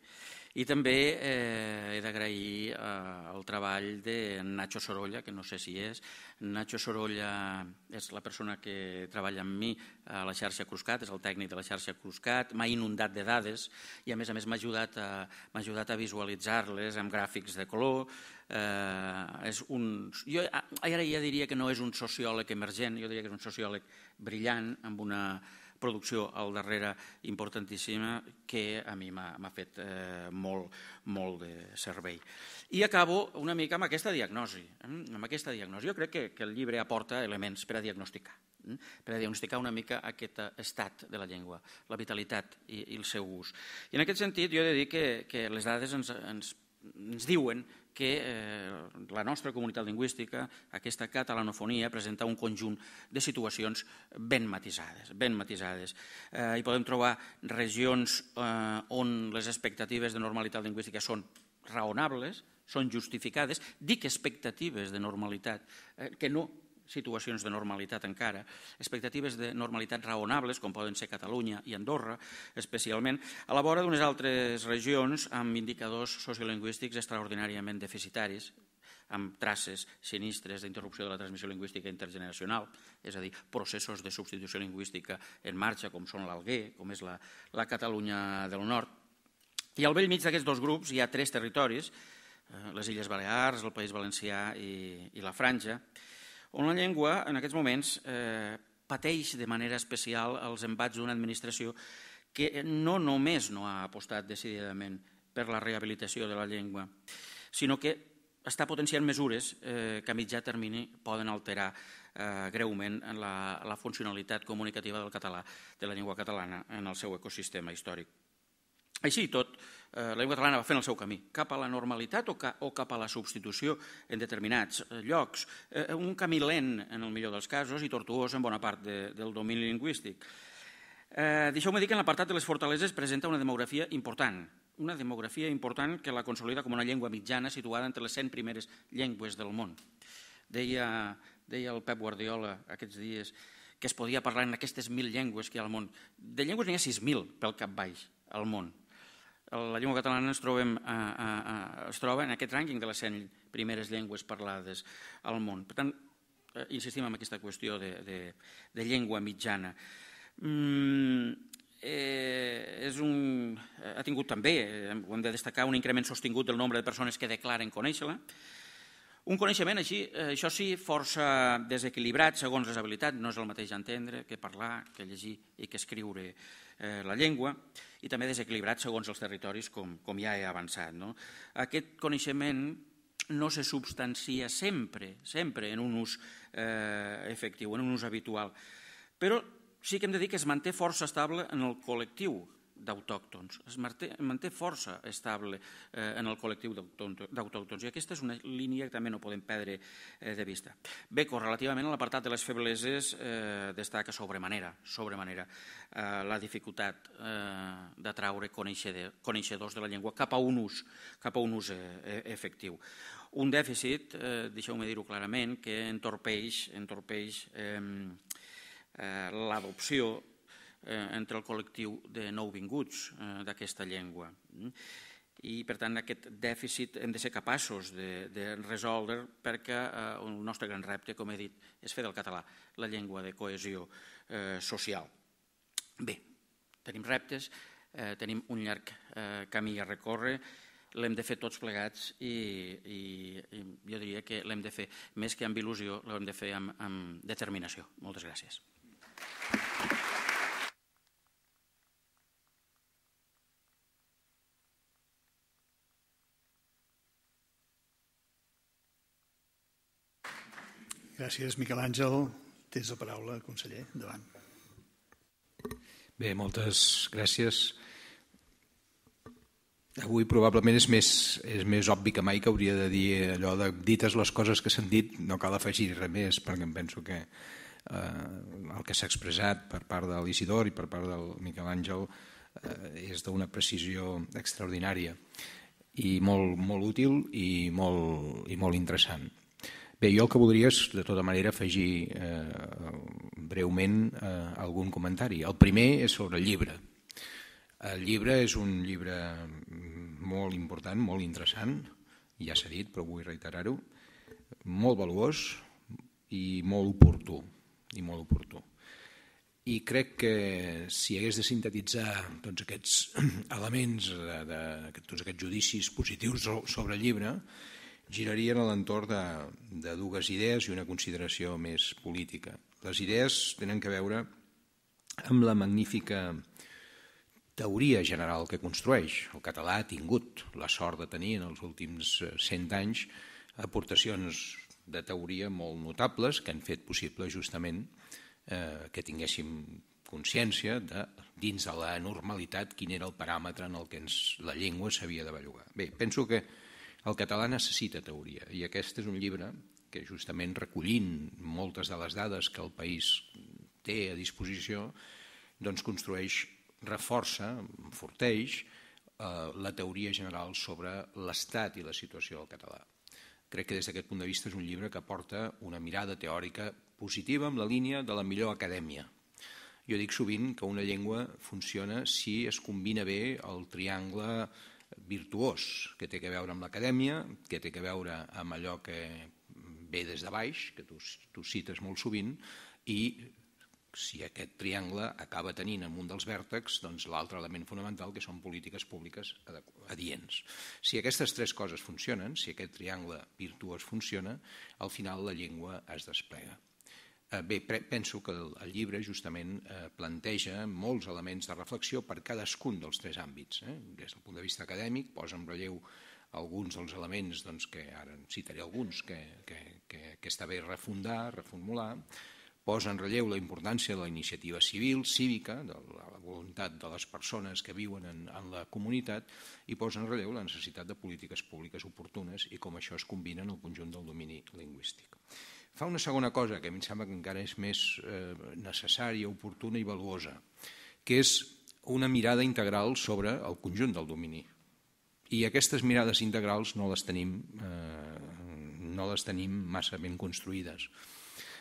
I també eh, he d'agrair eh, el treball de Nacho Sorolla, que no sé si és. Nacho Sorolla és la persona que treballa amb mi a la xarxa Cruscat, és el tècnic de la xarxa Cruscat, m'ha inundat de dades i a més a més m'ha ajudat a, ajudat a visualitzar-les amb gràfics de color. Eh, és un, jo ara ja diria que no és un sociòleg emergent, jo diria que és un sociòleg brillant amb una producció al darrere importantíssima que a mi m'ha fet eh, molt, molt de servei. I acabo una mica amb aquesta diagnosi. Eh, amb aquesta diagnosi. Jo crec que, que el llibre aporta elements per a diagnosticar eh, per a diagnosticar una mica aquest eh, estat de la llengua, la vitalitat i, i el seu ús. I en aquest sentit jo he de dir que, que les dades ens, ens ens diuen que eh, la nostra comunitat lingüística, aquesta catalanofonia, presenta un conjunt de situacions ben matisades. Ben matisades. Eh, hi podem trobar regions eh, on les expectatives de normalitat lingüística són raonables, són justificades, dic expectatives de normalitat, eh, que no situacions de normalitat encara, expectatives de normalitat raonables, com poden ser Catalunya i Andorra, especialment, a la vora d'unes altres regions amb indicadors sociolingüístics extraordinàriament deficitaris, amb traces sinistres d'interrupció de la transmissió lingüística intergeneracional, és a dir, processos de substitució lingüística en marxa, com són l'Alguer, com és la, la Catalunya del Nord. I al vell mig d'aquests dos grups hi ha tres territoris, eh, les Illes Balears, el País Valencià i, i la Franja, on la llengua en aquests moments eh, pateix de manera especial els embats d'una administració que no només no ha apostat decididament per la rehabilitació de la llengua, sinó que està potenciant mesures eh, que a mitjà termini poden alterar eh, greument la, la funcionalitat comunicativa del català, de la llengua catalana en el seu ecosistema històric. Així i tot, eh, Eh, la llengua catalana va fent el seu camí, cap a la normalitat o, ca, o cap a la substitució en determinats eh, llocs. Eh, un camí lent, en el millor dels casos, i tortuós en bona part de, del domini lingüístic. Eh, Deixeu-me dir que en l'apartat de les fortaleses presenta una demografia important, una demografia important que la consolida com una llengua mitjana situada entre les 100 primeres llengües del món. Deia, deia el Pep Guardiola aquests dies que es podia parlar en aquestes mil llengües que hi ha al món. De llengües n'hi ha 6.000 pel cap baix al món la llengua catalana es, trobem a, a, a, es troba en aquest rànquing de les 100 primeres llengües parlades al món. Per tant, eh, insistim en aquesta qüestió de, de, de llengua mitjana. Mm, eh, és un, ha tingut també, eh, ho hem de destacar, un increment sostingut del nombre de persones que declaren conèixer-la, un coneixement així, eh, això sí, força desequilibrat segons les habilitats, no és el mateix entendre que parlar, que llegir i que escriure eh, la llengua i també desequilibrat segons els territoris, com, com ja he avançat. No? Aquest coneixement no se substancia sempre, sempre en un ús eh, efectiu, en un ús habitual. Però sí que hem de dir que es manté força estable en el col·lectiu, d'autòctons. Es manté, manté força estable eh, en el col·lectiu d'autòctons i aquesta és una línia que també no podem perdre eh, de vista. Bé, correlativament a l'apartat de les febleses eh, destaca sobremanera, sobremanera eh, la dificultat eh, traure coneixedors de la llengua cap a un ús, cap a un ús eh, e-, efectiu. Un dèficit, eh, deixeu-me dir-ho clarament, que entorpeix, entorpeix eh, eh, l'adopció Eh, entre el col·lectiu de nouvinguts eh, d'aquesta llengua. Mm? I, per tant, aquest dèficit hem de ser capaços de, de resoldre perquè eh, el nostre gran repte, com he dit, és fer del català la llengua de cohesió eh, social. Bé, tenim reptes, eh, tenim un llarg eh, camí a recórrer, l'hem de fer tots plegats i, i, i jo diria que l'hem de fer més que amb il·lusió, l'hem de fer amb, amb determinació. Moltes gràcies. Gràcies. Gràcies, Miquel Àngel. Tens la paraula, conseller. Endavant. Bé, moltes gràcies. Avui probablement és més, és més obvi que mai que hauria de dir allò de dites les coses que s'han dit, no cal afegir res més, perquè em penso que eh, el que s'ha expressat per part de l'Isidor i per part del Miquel Àngel eh, és d'una precisió extraordinària i molt, molt útil i molt, i molt interessant. Bé, jo el que voldria és, de tota manera, afegir eh, breument eh, algun comentari. El primer és sobre el llibre. El llibre és un llibre molt important, molt interessant, ja s'ha dit, però vull reiterar-ho, molt valuós i molt oportú, i molt oportú. I crec que si hagués de sintetitzar tots aquests [clears throat] elements, eh, de, de, tots aquests judicis positius sobre el llibre, girarien a l'entorn de, de dues idees i una consideració més política. Les idees tenen que veure amb la magnífica teoria general que construeix. El català ha tingut la sort de tenir en els últims 100 eh, anys aportacions de teoria molt notables que han fet possible justament eh, que tinguéssim consciència de, dins de la normalitat, quin era el paràmetre en el que ens, la llengua s'havia de bellugar. Bé, penso que el català necessita teoria i aquest és un llibre que justament recollint moltes de les dades que el país té a disposició, doncs construeix, reforça, enforteix eh, la teoria general sobre l'estat i la situació del català. Crec que des d'aquest punt de vista és un llibre que aporta una mirada teòrica positiva amb la línia de la millor acadèmia. Jo dic sovint que una llengua funciona si es combina bé el triangle eh, virtuós, que té que veure amb l'acadèmia, que té que veure amb allò que ve des de baix, que tu, tu cites molt sovint, i si aquest triangle acaba tenint en un dels vèrtexs doncs l'altre element fonamental que són polítiques públiques adients. Si aquestes tres coses funcionen, si aquest triangle virtuós funciona, al final la llengua es desplega. Eh, bé, penso que el, llibre justament eh, planteja molts elements de reflexió per cadascun dels tres àmbits. Eh? Des del punt de vista acadèmic posa en relleu alguns dels elements doncs, que ara en citaré alguns que, que, que, que està bé refundar, reformular, posa en relleu la importància de la iniciativa civil, cívica, de la voluntat de les persones que viuen en, en la comunitat i posa en relleu la necessitat de polítiques públiques oportunes i com això es combina en el conjunt del domini lingüístic. Fa una segona cosa que a mi em sembla que encara és més eh, necessària, oportuna i valuosa, que és una mirada integral sobre el conjunt del domini. I aquestes mirades integrals no les tenim, eh, no les tenim massa ben construïdes.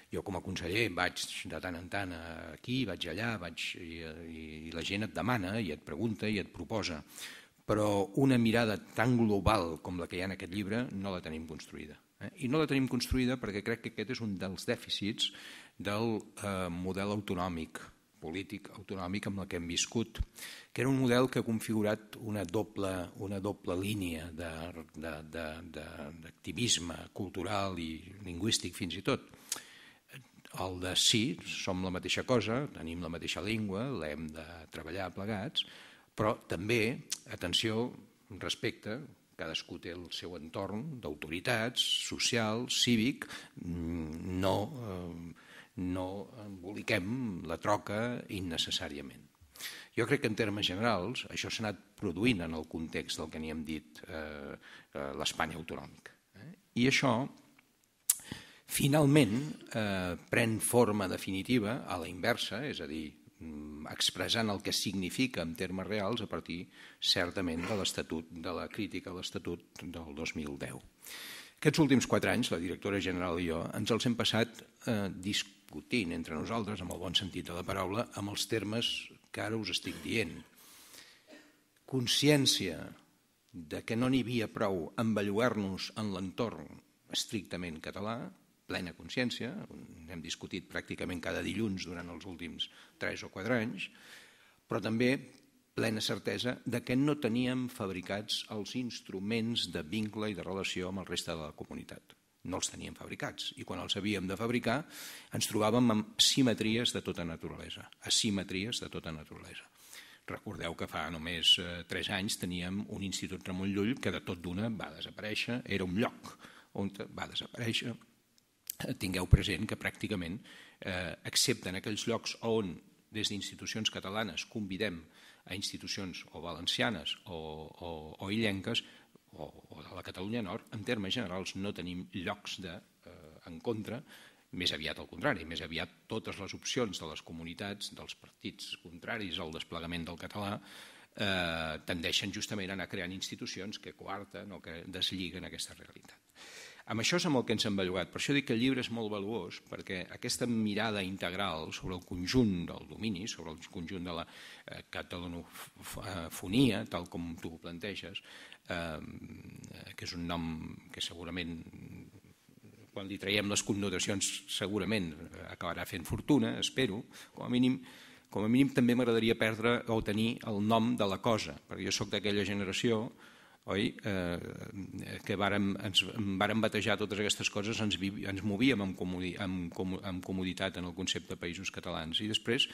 Jo com a conseller vaig de tant en tant aquí, vaig allà, vaig, i, i, i la gent et demana i et pregunta i et proposa, però una mirada tan global com la que hi ha en aquest llibre no la tenim construïda. Eh? I no la tenim construïda perquè crec que aquest és un dels dèficits del eh, model autonòmic, polític autonòmic amb el que hem viscut, que era un model que ha configurat una doble, una doble línia d'activisme cultural i lingüístic fins i tot. El de sí, som la mateixa cosa, tenim la mateixa llengua, l'hem de treballar plegats, però també, atenció, respecte, Cadascú té el seu entorn d'autoritats, social, cívic, mm, no, eh, no emboliquem la troca innecessàriament. Jo crec que en termes generals això s'ha anat produint en el context del que n'hi hem dit eh, eh, l'Espanya autonòmica. Eh? I això finalment eh, pren forma definitiva a la inversa, és a dir, Mm, expressant el que significa en termes reals a partir certament de l'estatut de la crítica a l'estatut del 2010. Aquests últims quatre anys, la directora general i jo, ens els hem passat eh, discutint entre nosaltres, amb el bon sentit de la paraula, amb els termes que ara us estic dient. Consciència de que no n'hi havia prou amb nos en l'entorn estrictament català, plena consciència, hem discutit pràcticament cada dilluns durant els últims 3 o 4 anys, però també plena certesa de que no teníem fabricats els instruments de vincle i de relació amb el reste de la comunitat. No els teníem fabricats i quan els havíem de fabricar ens trobàvem amb simetries de tota naturalesa, asimetries de tota naturalesa. Recordeu que fa només eh, tres anys teníem un institut Ramon Llull que de tot d'una va desaparèixer, era un lloc on va desaparèixer, tingueu present que pràcticament, eh, excepte en aquells llocs on des d'institucions catalanes convidem a institucions o valencianes o, o, o illenques o, o de la Catalunya Nord, en termes generals no tenim llocs de, eh, en contra, més aviat al contrari, més aviat totes les opcions de les comunitats, dels partits contraris al desplegament del català, eh, tendeixen justament a anar creant institucions que coarten o que deslliguen aquesta realitat. Amb això és amb el que ens hem bellugat. Per això dic que el llibre és molt valuós, perquè aquesta mirada integral sobre el conjunt del domini, sobre el conjunt de la eh, catalanofonia, tal com tu ho planteges, eh, que és un nom que segurament quan li traiem les connotacions segurament acabarà fent fortuna, espero, com a mínim, com a mínim també m'agradaria perdre o tenir el nom de la cosa, perquè jo sóc d'aquella generació que oi? Eh, que vàrem, ens vàrem batejar totes aquestes coses, ens, vi, ens movíem amb, comodi, amb, com, amb comoditat en el concepte de països catalans. I després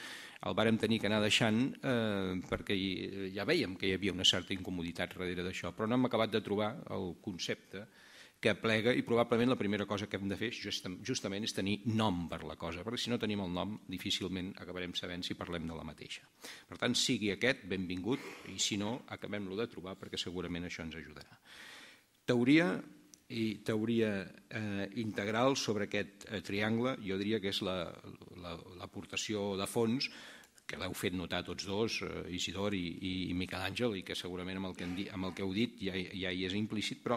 el vàrem tenir que anar deixant eh, perquè hi, ja veiem que hi havia una certa incomoditat darrere d'això, però no hem acabat de trobar el concepte eh, que plega i probablement la primera cosa que hem de fer justament és tenir nom per la cosa, perquè si no tenim el nom difícilment acabarem sabent si parlem de la mateixa. Per tant, sigui aquest, benvingut, i si no, acabem-lo de trobar perquè segurament això ens ajudarà. Teoria i teoria eh, integral sobre aquest eh, triangle, jo diria que és l'aportació la, la, de fons que l'heu fet notar tots dos, eh, Isidor i, i Miquel Àngel, i que segurament amb el que, hem dit, amb el que heu dit ja, ja hi és implícit, però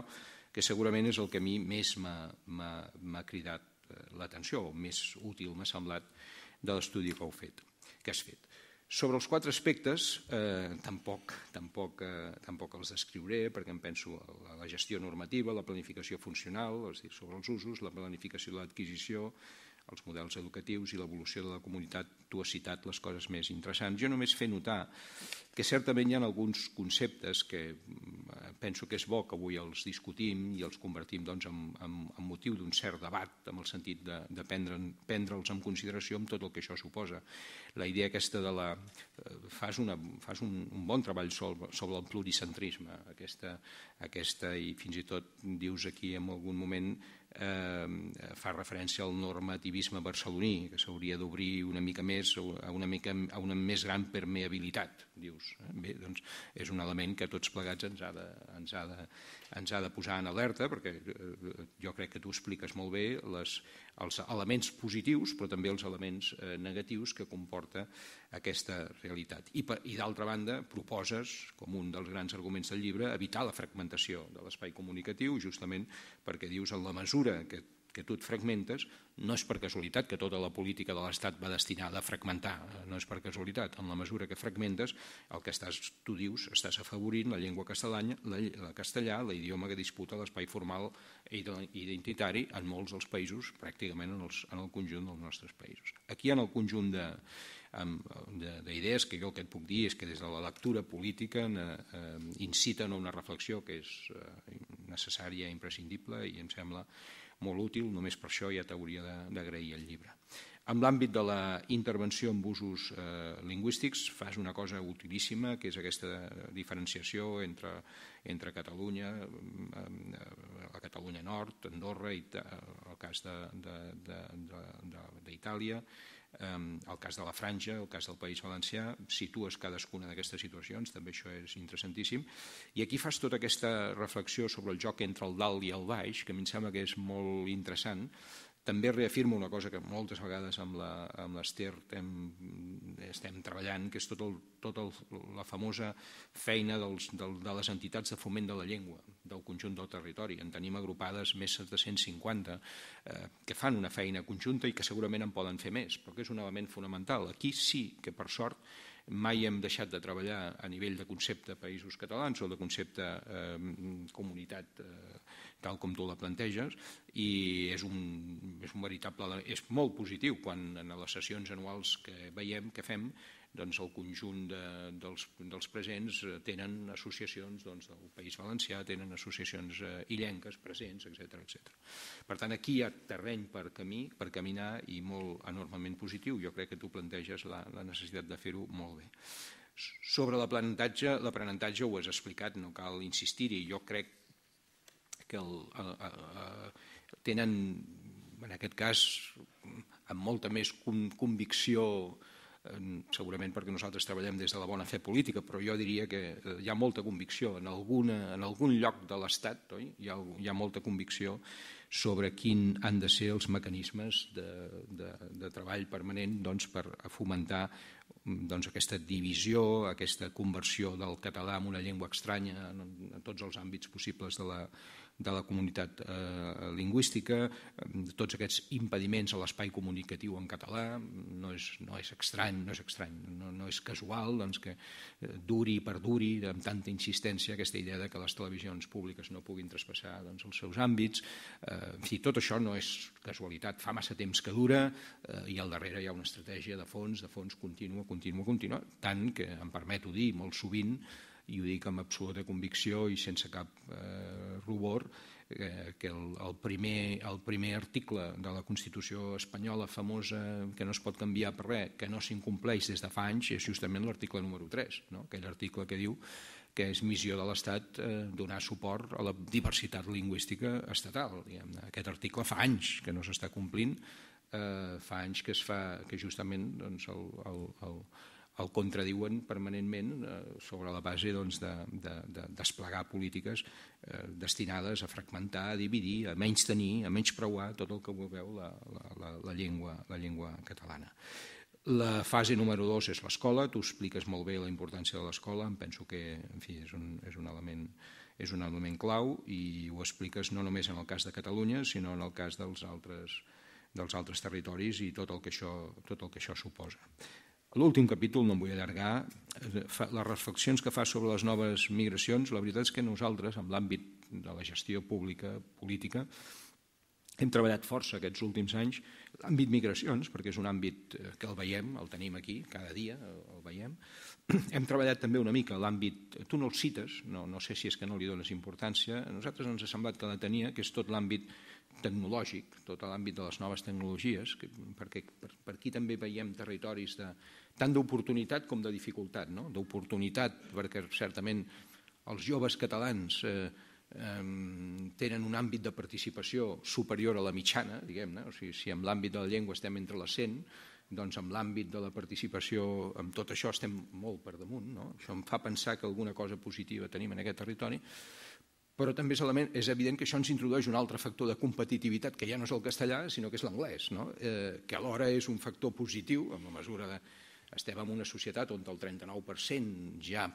que segurament és el que a mi més m'ha cridat eh, l'atenció, o més útil m'ha semblat de l'estudi que, heu fet, que has fet. Sobre els quatre aspectes, eh, tampoc, tampoc, eh, tampoc els descriuré, perquè em penso a la gestió normativa, la planificació funcional, és dir, sobre els usos, la planificació de l'adquisició, els models educatius i l'evolució de la comunitat, tu has citat les coses més interessants. Jo només fer notar que certament hi ha alguns conceptes que mm, penso que és bo que avui els discutim i els convertim doncs, en, en, en motiu d'un cert debat, amb el sentit de, de prendre'ls prendre en consideració amb tot el que això suposa. La idea aquesta de la... Eh, fas, una, fas un, un bon treball sobre, sobre el pluricentrisme, aquesta, aquesta i fins i tot dius aquí en algun moment Eh, fa referència al normativisme barceloní, que s'hauria d'obrir una mica més a una, mica, a una més gran permeabilitat, dius. Eh? Bé, doncs és un element que tots plegats ens ha de, ens ha de, ens ha de posar en alerta, perquè eh, jo crec que tu expliques molt bé les, els elements positius però també els elements eh, negatius que comporta aquesta realitat. I, i d'altra banda proposes, com un dels grans arguments del llibre, evitar la fragmentació de l'espai comunicatiu justament perquè dius en la mesura que que tu et fragmentes, no és per casualitat que tota la política de l'Estat va destinada a fragmentar, no és per casualitat. En la mesura que fragmentes, el que estàs, tu dius, estàs afavorint la llengua castellana, la, la castellà, l'idioma que disputa l'espai formal i identitari en molts dels països, pràcticament en, els, en el conjunt dels nostres països. Aquí en el conjunt de d'idees que jo el que et puc dir és que des de la lectura política eh, eh, inciten a una reflexió que és eh, necessària, i imprescindible i em sembla molt útil, només per això ja t'hauria d'agrair el llibre. En l'àmbit de la intervenció en usos eh, lingüístics fas una cosa utilíssima, que és aquesta diferenciació entre, entre Catalunya, la eh, eh, Catalunya Nord, Andorra, i el cas d'Itàlia, el cas de la Franja, el cas del País Valencià, situes cadascuna d'aquestes situacions, també això és interessantíssim, i aquí fas tota aquesta reflexió sobre el joc entre el dalt i el baix, que a mi em sembla que és molt interessant, també reafirmo una cosa que moltes vegades amb l'Ester estem treballant, que és tota tot la famosa feina dels, de les entitats de foment de la llengua del conjunt del territori. En tenim agrupades més de 150 eh, que fan una feina conjunta i que segurament en poden fer més, però que és un element fonamental. Aquí sí que, per sort, Mai hem deixat de treballar a nivell de concepte països catalans o de concepte eh, comunitat eh, tal com tu la planteges i és un, és un veritable... és molt positiu quan en les sessions anuals que veiem, que fem, doncs, el conjunt de, dels, dels presents eh, tenen associacions doncs, del País Valencià, tenen associacions eh, illenques presents, etc etc. Per tant, aquí hi ha terreny per, camí, per caminar i molt enormement positiu. Jo crec que tu planteges la, la necessitat de fer-ho molt bé. Sobre l'aprenentatge, l'aprenentatge ho has explicat, no cal insistir-hi. Jo crec que el, el, eh, el, eh, el, tenen, en aquest cas, amb molta més convicció Eh, segurament perquè nosaltres treballem des de la bona fe política, però jo diria que eh, hi ha molta convicció en, alguna, en algun lloc de l'Estat, hi, ha, hi ha molta convicció sobre quin han de ser els mecanismes de, de, de treball permanent doncs, per fomentar doncs, aquesta divisió, aquesta conversió del català en una llengua estranya en, en tots els àmbits possibles de la, de la comunitat eh, lingüística, tots aquests impediments a l'espai comunicatiu en català, no és, no és estrany, no és estrany, no, no és casual doncs, que eh, duri per duri amb tanta insistència aquesta idea de que les televisions públiques no puguin traspassar doncs, els seus àmbits. Eh, en fi, tot això no és casualitat, fa massa temps que dura eh, i al darrere hi ha una estratègia de fons, de fons contínua, contínua, contínua, tant que em permeto dir molt sovint i ho dic amb absoluta convicció i sense cap eh, rubor, eh, que el, el, primer, el primer article de la Constitució espanyola famosa que no es pot canviar per res, que no s'incompleix des de fa anys, és justament l'article número 3, no? aquell article que diu que és missió de l'Estat eh, donar suport a la diversitat lingüística estatal. Aquest article fa anys que no s'està complint, eh, fa anys que es fa que justament doncs, el, el, el, el contradiuen permanentment eh, sobre la base doncs, de, de, de desplegar polítiques eh, destinades a fragmentar, a dividir, a menys tenir, a menys preuar tot el que vulgueu la, la, la, llengua, la llengua catalana. La fase número dos és l'escola, tu expliques molt bé la importància de l'escola, em penso que en fi, és, un, és un element és un element clau i ho expliques no només en el cas de Catalunya, sinó en el cas dels altres, dels altres territoris i tot el que això, tot el que això suposa. L'últim capítol, no em vull allargar, eh, les reflexions que fa sobre les noves migracions, la veritat és que nosaltres, en l'àmbit de la gestió pública, política, hem treballat força aquests últims anys l'àmbit migracions, perquè és un àmbit eh, que el veiem, el tenim aquí, cada dia el veiem. [clears throat] Hem treballat també una mica l'àmbit, eh, tu no el cites, no, no sé si és que no li dones importància, a nosaltres ens ha semblat que la tenia, que és tot l'àmbit tecnològic, tot l'àmbit de les noves tecnologies, que, perquè per, per aquí també veiem territoris de, tant d'oportunitat com de dificultat. No? D'oportunitat perquè certament els joves catalans eh, eh, tenen un àmbit de participació superior a la mitjana, diguem-ne, o sigui, si en l'àmbit de la llengua estem entre les 100, doncs en l'àmbit de la participació, amb tot això estem molt per damunt. No? Això em fa pensar que alguna cosa positiva tenim en aquest territori, però també és, element, és evident que això ens introdueix un altre factor de competitivitat, que ja no és el castellà, sinó que és l'anglès, no? eh, que alhora és un factor positiu, en la mesura de... Estem en una societat on el 39% ja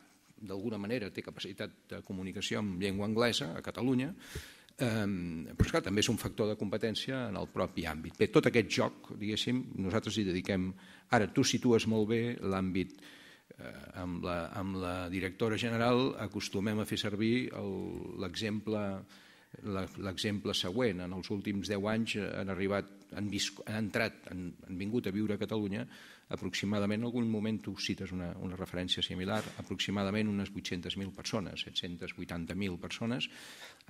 d'alguna manera té capacitat de comunicació en llengua anglesa a Catalunya, eh, però esclar, també és un factor de competència en el propi àmbit. Bé, tot aquest joc, diguéssim, nosaltres hi dediquem... Ara tu situes molt bé l'àmbit Eh, amb la, amb la directora general acostumem a fer servir l'exemple l'exemple següent. En els últims 10 anys han arribat, han, visc, han entrat, han, han vingut a viure a Catalunya aproximadament, en algun moment tu cites una, una referència similar, aproximadament unes 800.000 persones, 780.000 persones,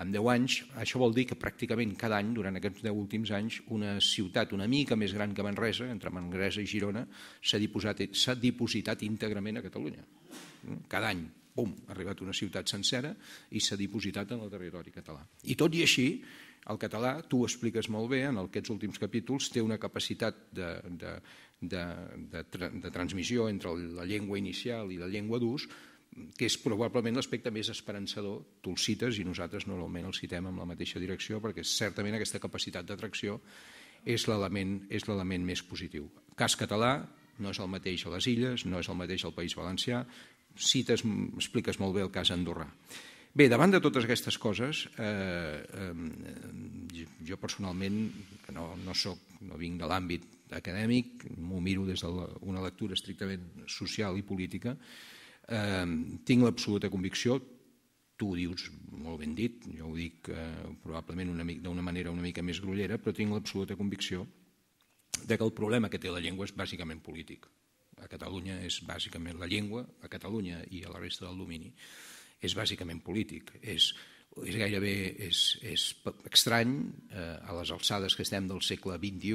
en 10 anys, això vol dir que pràcticament cada any, durant aquests 10 últims anys, una ciutat una mica més gran que Manresa, entre Manresa i Girona, s'ha dipositat, dipositat íntegrament a Catalunya. Cada any, pum, ha arribat una ciutat sencera i s'ha dipositat en el territori català. I tot i així, el català, tu ho expliques molt bé, en aquests últims capítols, té una capacitat de, de, de, de, de transmissió entre la llengua inicial i la llengua d'ús, que és probablement l'aspecte més esperançador. Tu el cites i nosaltres normalment el citem en la mateixa direcció perquè certament aquesta capacitat d'atracció és l'element més positiu. Cas català no és el mateix a les Illes, no és el mateix al País Valencià, cites, expliques molt bé el cas Andorra. Bé, davant de totes aquestes coses, eh, eh, jo personalment, que no, no, soc, no vinc de l'àmbit acadèmic, m'ho miro des d'una lectura estrictament social i política, eh, tinc l'absoluta convicció, tu ho dius molt ben dit, jo ho dic eh, probablement d'una manera una mica més grollera, però tinc l'absoluta convicció de que el problema que té la llengua és bàsicament polític. A Catalunya és bàsicament la llengua, a Catalunya i a la resta del domini, és bàsicament polític. És és gairebé és, és estrany eh, a les alçades que estem del segle XXI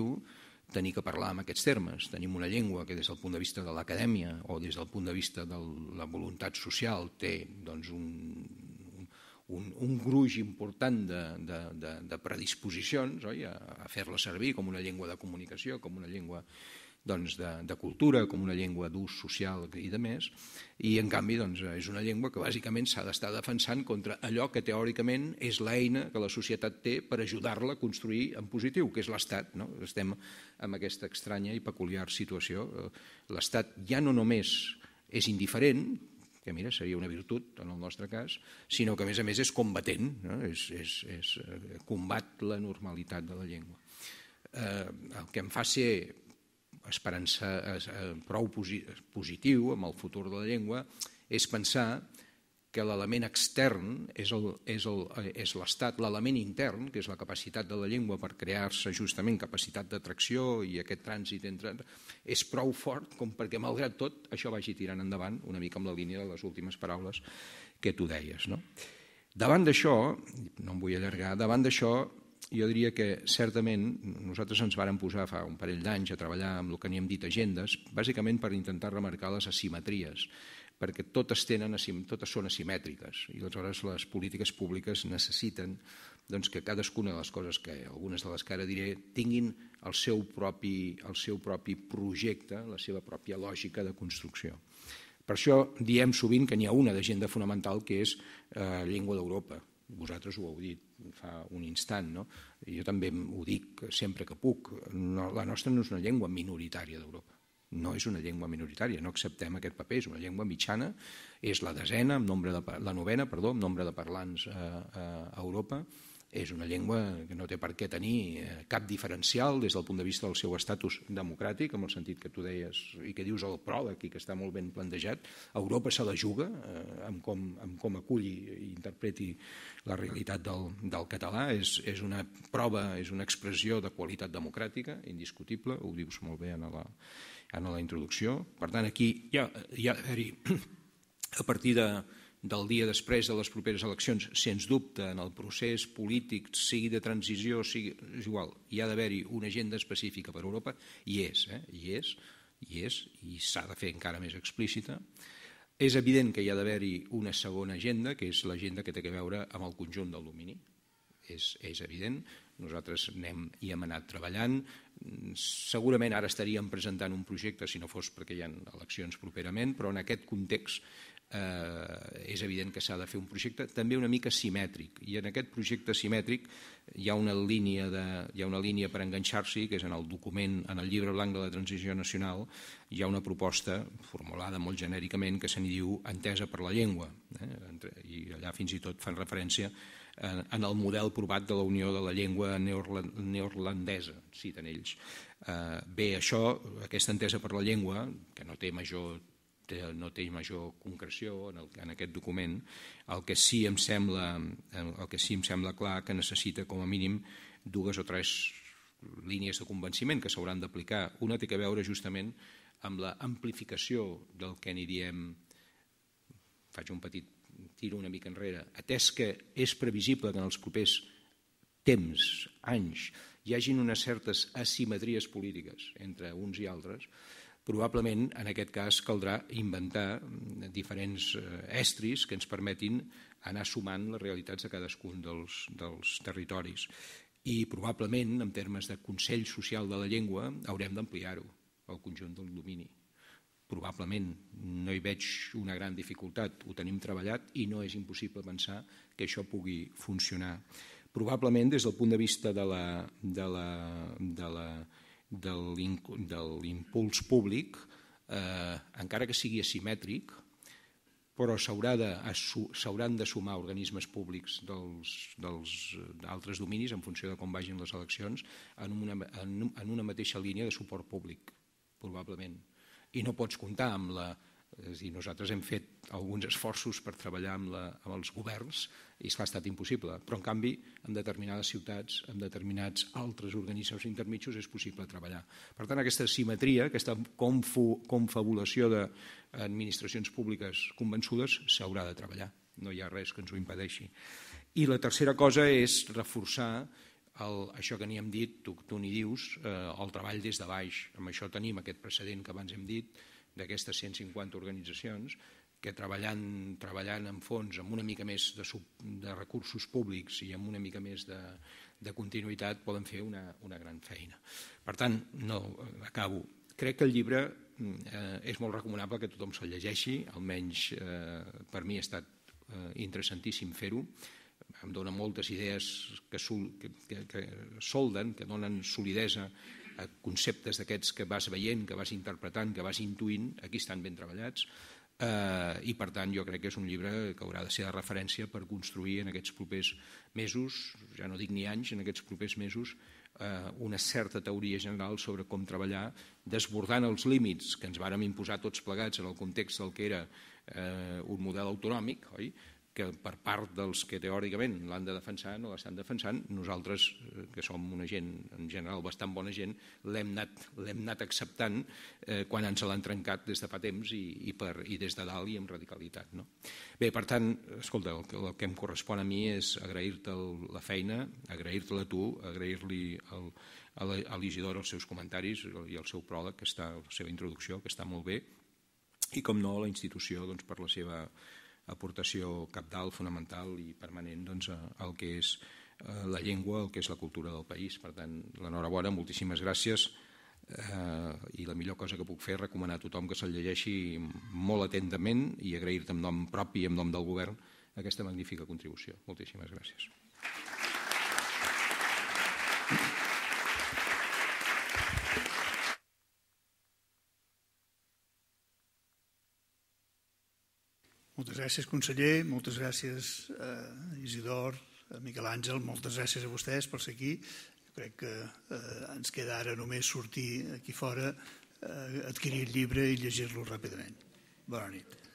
tenir que parlar en aquests termes. Tenim una llengua que des del punt de vista de l'acadèmia o des del punt de vista de la voluntat social té doncs, un, un, un gruix important de, de, de, de predisposicions oi? a, a fer-la servir com una llengua de comunicació, com una llengua doncs, de, de cultura, com una llengua d'ús social i de més, i en canvi doncs, és una llengua que bàsicament s'ha d'estar defensant contra allò que teòricament és l'eina que la societat té per ajudar-la a construir en positiu, que és l'Estat. No? Estem en aquesta estranya i peculiar situació. L'Estat ja no només és indiferent, que mira, seria una virtut en el nostre cas, sinó que a més a més és combatent, no? és, és, és combat la normalitat de la llengua. Eh, el que em fa ser esperança, eh, prou positiu amb el futur de la llengua és pensar que l'element extern eh, és l'Estat, l'element intern, que és la capacitat de la llengua per crear-se justament capacitat d'atracció i aquest trànsit entre... és prou fort com perquè, malgrat tot, això vagi tirant endavant, una mica amb la línia de les últimes paraules que tu deies. No? Davant d'això, no em vull allargar, davant d'això jo diria que certament nosaltres ens vàrem posar fa un parell d'anys a treballar amb el que n'hem hem dit agendes, bàsicament per intentar remarcar les asimetries, perquè totes, tenen, totes són asimètriques i aleshores les polítiques públiques necessiten doncs, que cadascuna de les coses que algunes de les que ara diré tinguin el seu propi, el seu propi projecte, la seva pròpia lògica de construcció. Per això diem sovint que n'hi ha una d'agenda fonamental que és eh, llengua d'Europa, vosaltres ho heu dit fa un instant, no? jo també ho dic sempre que puc. No, la nostra no és una llengua minoritària d'Europa. No és una llengua minoritària, no acceptem aquest paper, és una llengua mitjana, és la desena, amb nombre de, la novena, perdó, amb nombre de parlants a, eh, eh, a Europa, és una llengua que no té per què tenir eh, cap diferencial des del punt de vista del seu estatus democràtic, amb el sentit que tu deies i que dius el pròleg i que està molt ben plantejat. Europa se la juga eh, amb, com, amb com aculli i interpreti la realitat del, del català. És, és una prova, és una expressió de qualitat democràtica, indiscutible, ho dius molt bé en la, en la introducció. Per tant, aquí hi ha, hi ha [clears throat] a partir de del dia després de les properes eleccions, sens dubte, en el procés polític, sigui de transició, sigui, és igual, hi ha d'haver-hi una agenda específica per Europa, hi és, eh? hi és, hi és, i s'ha de fer encara més explícita. És evident que hi ha d'haver-hi una segona agenda, que és l'agenda que té a veure amb el conjunt del domini. És, és evident, nosaltres anem i hem anat treballant. Segurament ara estaríem presentant un projecte si no fos perquè hi ha eleccions properament, però en aquest context eh, és evident que s'ha de fer un projecte també una mica simètric i en aquest projecte simètric hi ha una línia, de, hi ha una línia per enganxar-s'hi que és en el document, en el llibre blanc de la transició nacional hi ha una proposta formulada molt genèricament que se n'hi diu entesa per la llengua eh? i allà fins i tot fan referència en, en el model provat de la Unió de la Llengua Neorlandesa, citen ells. Eh, bé, això, aquesta entesa per la llengua, que no té major no té major concreció en, el, en aquest document. El que, sí em sembla, el que sí em sembla clar que necessita com a mínim dues o tres línies de convenciment que s'hauran d'aplicar. Una té que veure justament amb l'amplificació del que n'hi diem, faig un petit tiro una mica enrere, atès que és previsible que en els propers temps, anys, hi hagin unes certes asimetries polítiques entre uns i altres, probablement en aquest cas caldrà inventar mm, diferents eh, estris que ens permetin anar sumant les realitats de cadascun dels, dels territoris. I probablement, en termes de Consell Social de la Llengua, haurem d'ampliar-ho al conjunt del domini. Probablement no hi veig una gran dificultat, ho tenim treballat i no és impossible pensar que això pugui funcionar. Probablement, des del punt de vista de la, de la, de la de l'impuls públic, eh, encara que sigui asimètric, però s'hauran de, de sumar organismes públics d'altres dominis en funció de com vagin les eleccions en una, en, en una mateixa línia de suport públic, probablement. I no pots comptar amb la és dir, nosaltres hem fet alguns esforços per treballar amb, la, amb els governs i s'ha ha estat impossible, però en canvi en determinades ciutats, en determinats altres organismes intermitjos és possible treballar. Per tant, aquesta simetria, aquesta confabulació d'administracions públiques convençudes s'haurà de treballar, no hi ha res que ens ho impedeixi. I la tercera cosa és reforçar el, això que n'hi hem dit, tu, tu n'hi dius, eh, el treball des de baix. Amb això tenim aquest precedent que abans hem dit, d'aquestes 150 organitzacions que treballant, treballant en fons amb una mica més de, sub, de recursos públics i amb una mica més de, de continuïtat poden fer una, una gran feina. Per tant, no, acabo. Crec que el llibre eh, és molt recomanable que tothom se'l llegeixi, almenys eh, per mi ha estat eh, interessantíssim fer-ho. Em dona moltes idees que, sol, que, que, que solden, que donen solidesa conceptes d'aquests que vas veient, que vas interpretant, que vas intuint, aquí estan ben treballats, eh, i per tant jo crec que és un llibre que haurà de ser de referència per construir en aquests propers mesos, ja no dic ni anys, en aquests propers mesos, eh, una certa teoria general sobre com treballar, desbordant els límits que ens vàrem imposar tots plegats en el context del que era eh, un model autonòmic, oi?, que per part dels que teòricament l'han de defensar no l'estan defensant, nosaltres, eh, que som una gent en general bastant bona gent, l'hem anat, anat acceptant eh, quan ens l'han trencat des de fa temps i, i, per, i des de dalt i amb radicalitat. No? Bé, per tant, escolta, el, el que em correspon a mi és agrair-te la feina, agrair-te-la tu, agrair-li a l'Isidor els seus comentaris i el seu pròleg, que està, la seva introducció, que està molt bé, i com no, a la institució doncs, per la seva aportació capdalt, fonamental i permanent doncs, eh, al que és eh, la llengua, el que és la cultura del país. Per tant, l'enhorabona, moltíssimes gràcies eh, i la millor cosa que puc fer és recomanar a tothom que se'l llegeixi molt atentament i agrair-te en nom propi i en nom del govern aquesta magnífica contribució. Moltíssimes gràcies. Thank you. gràcies, conseller, moltes gràcies, eh, Isidor, a eh, Miquel Àngel, moltes gràcies a vostès per ser aquí. Jo crec que eh, ens queda ara només sortir aquí fora, eh, adquirir el llibre i llegir-lo ràpidament. Bona nit.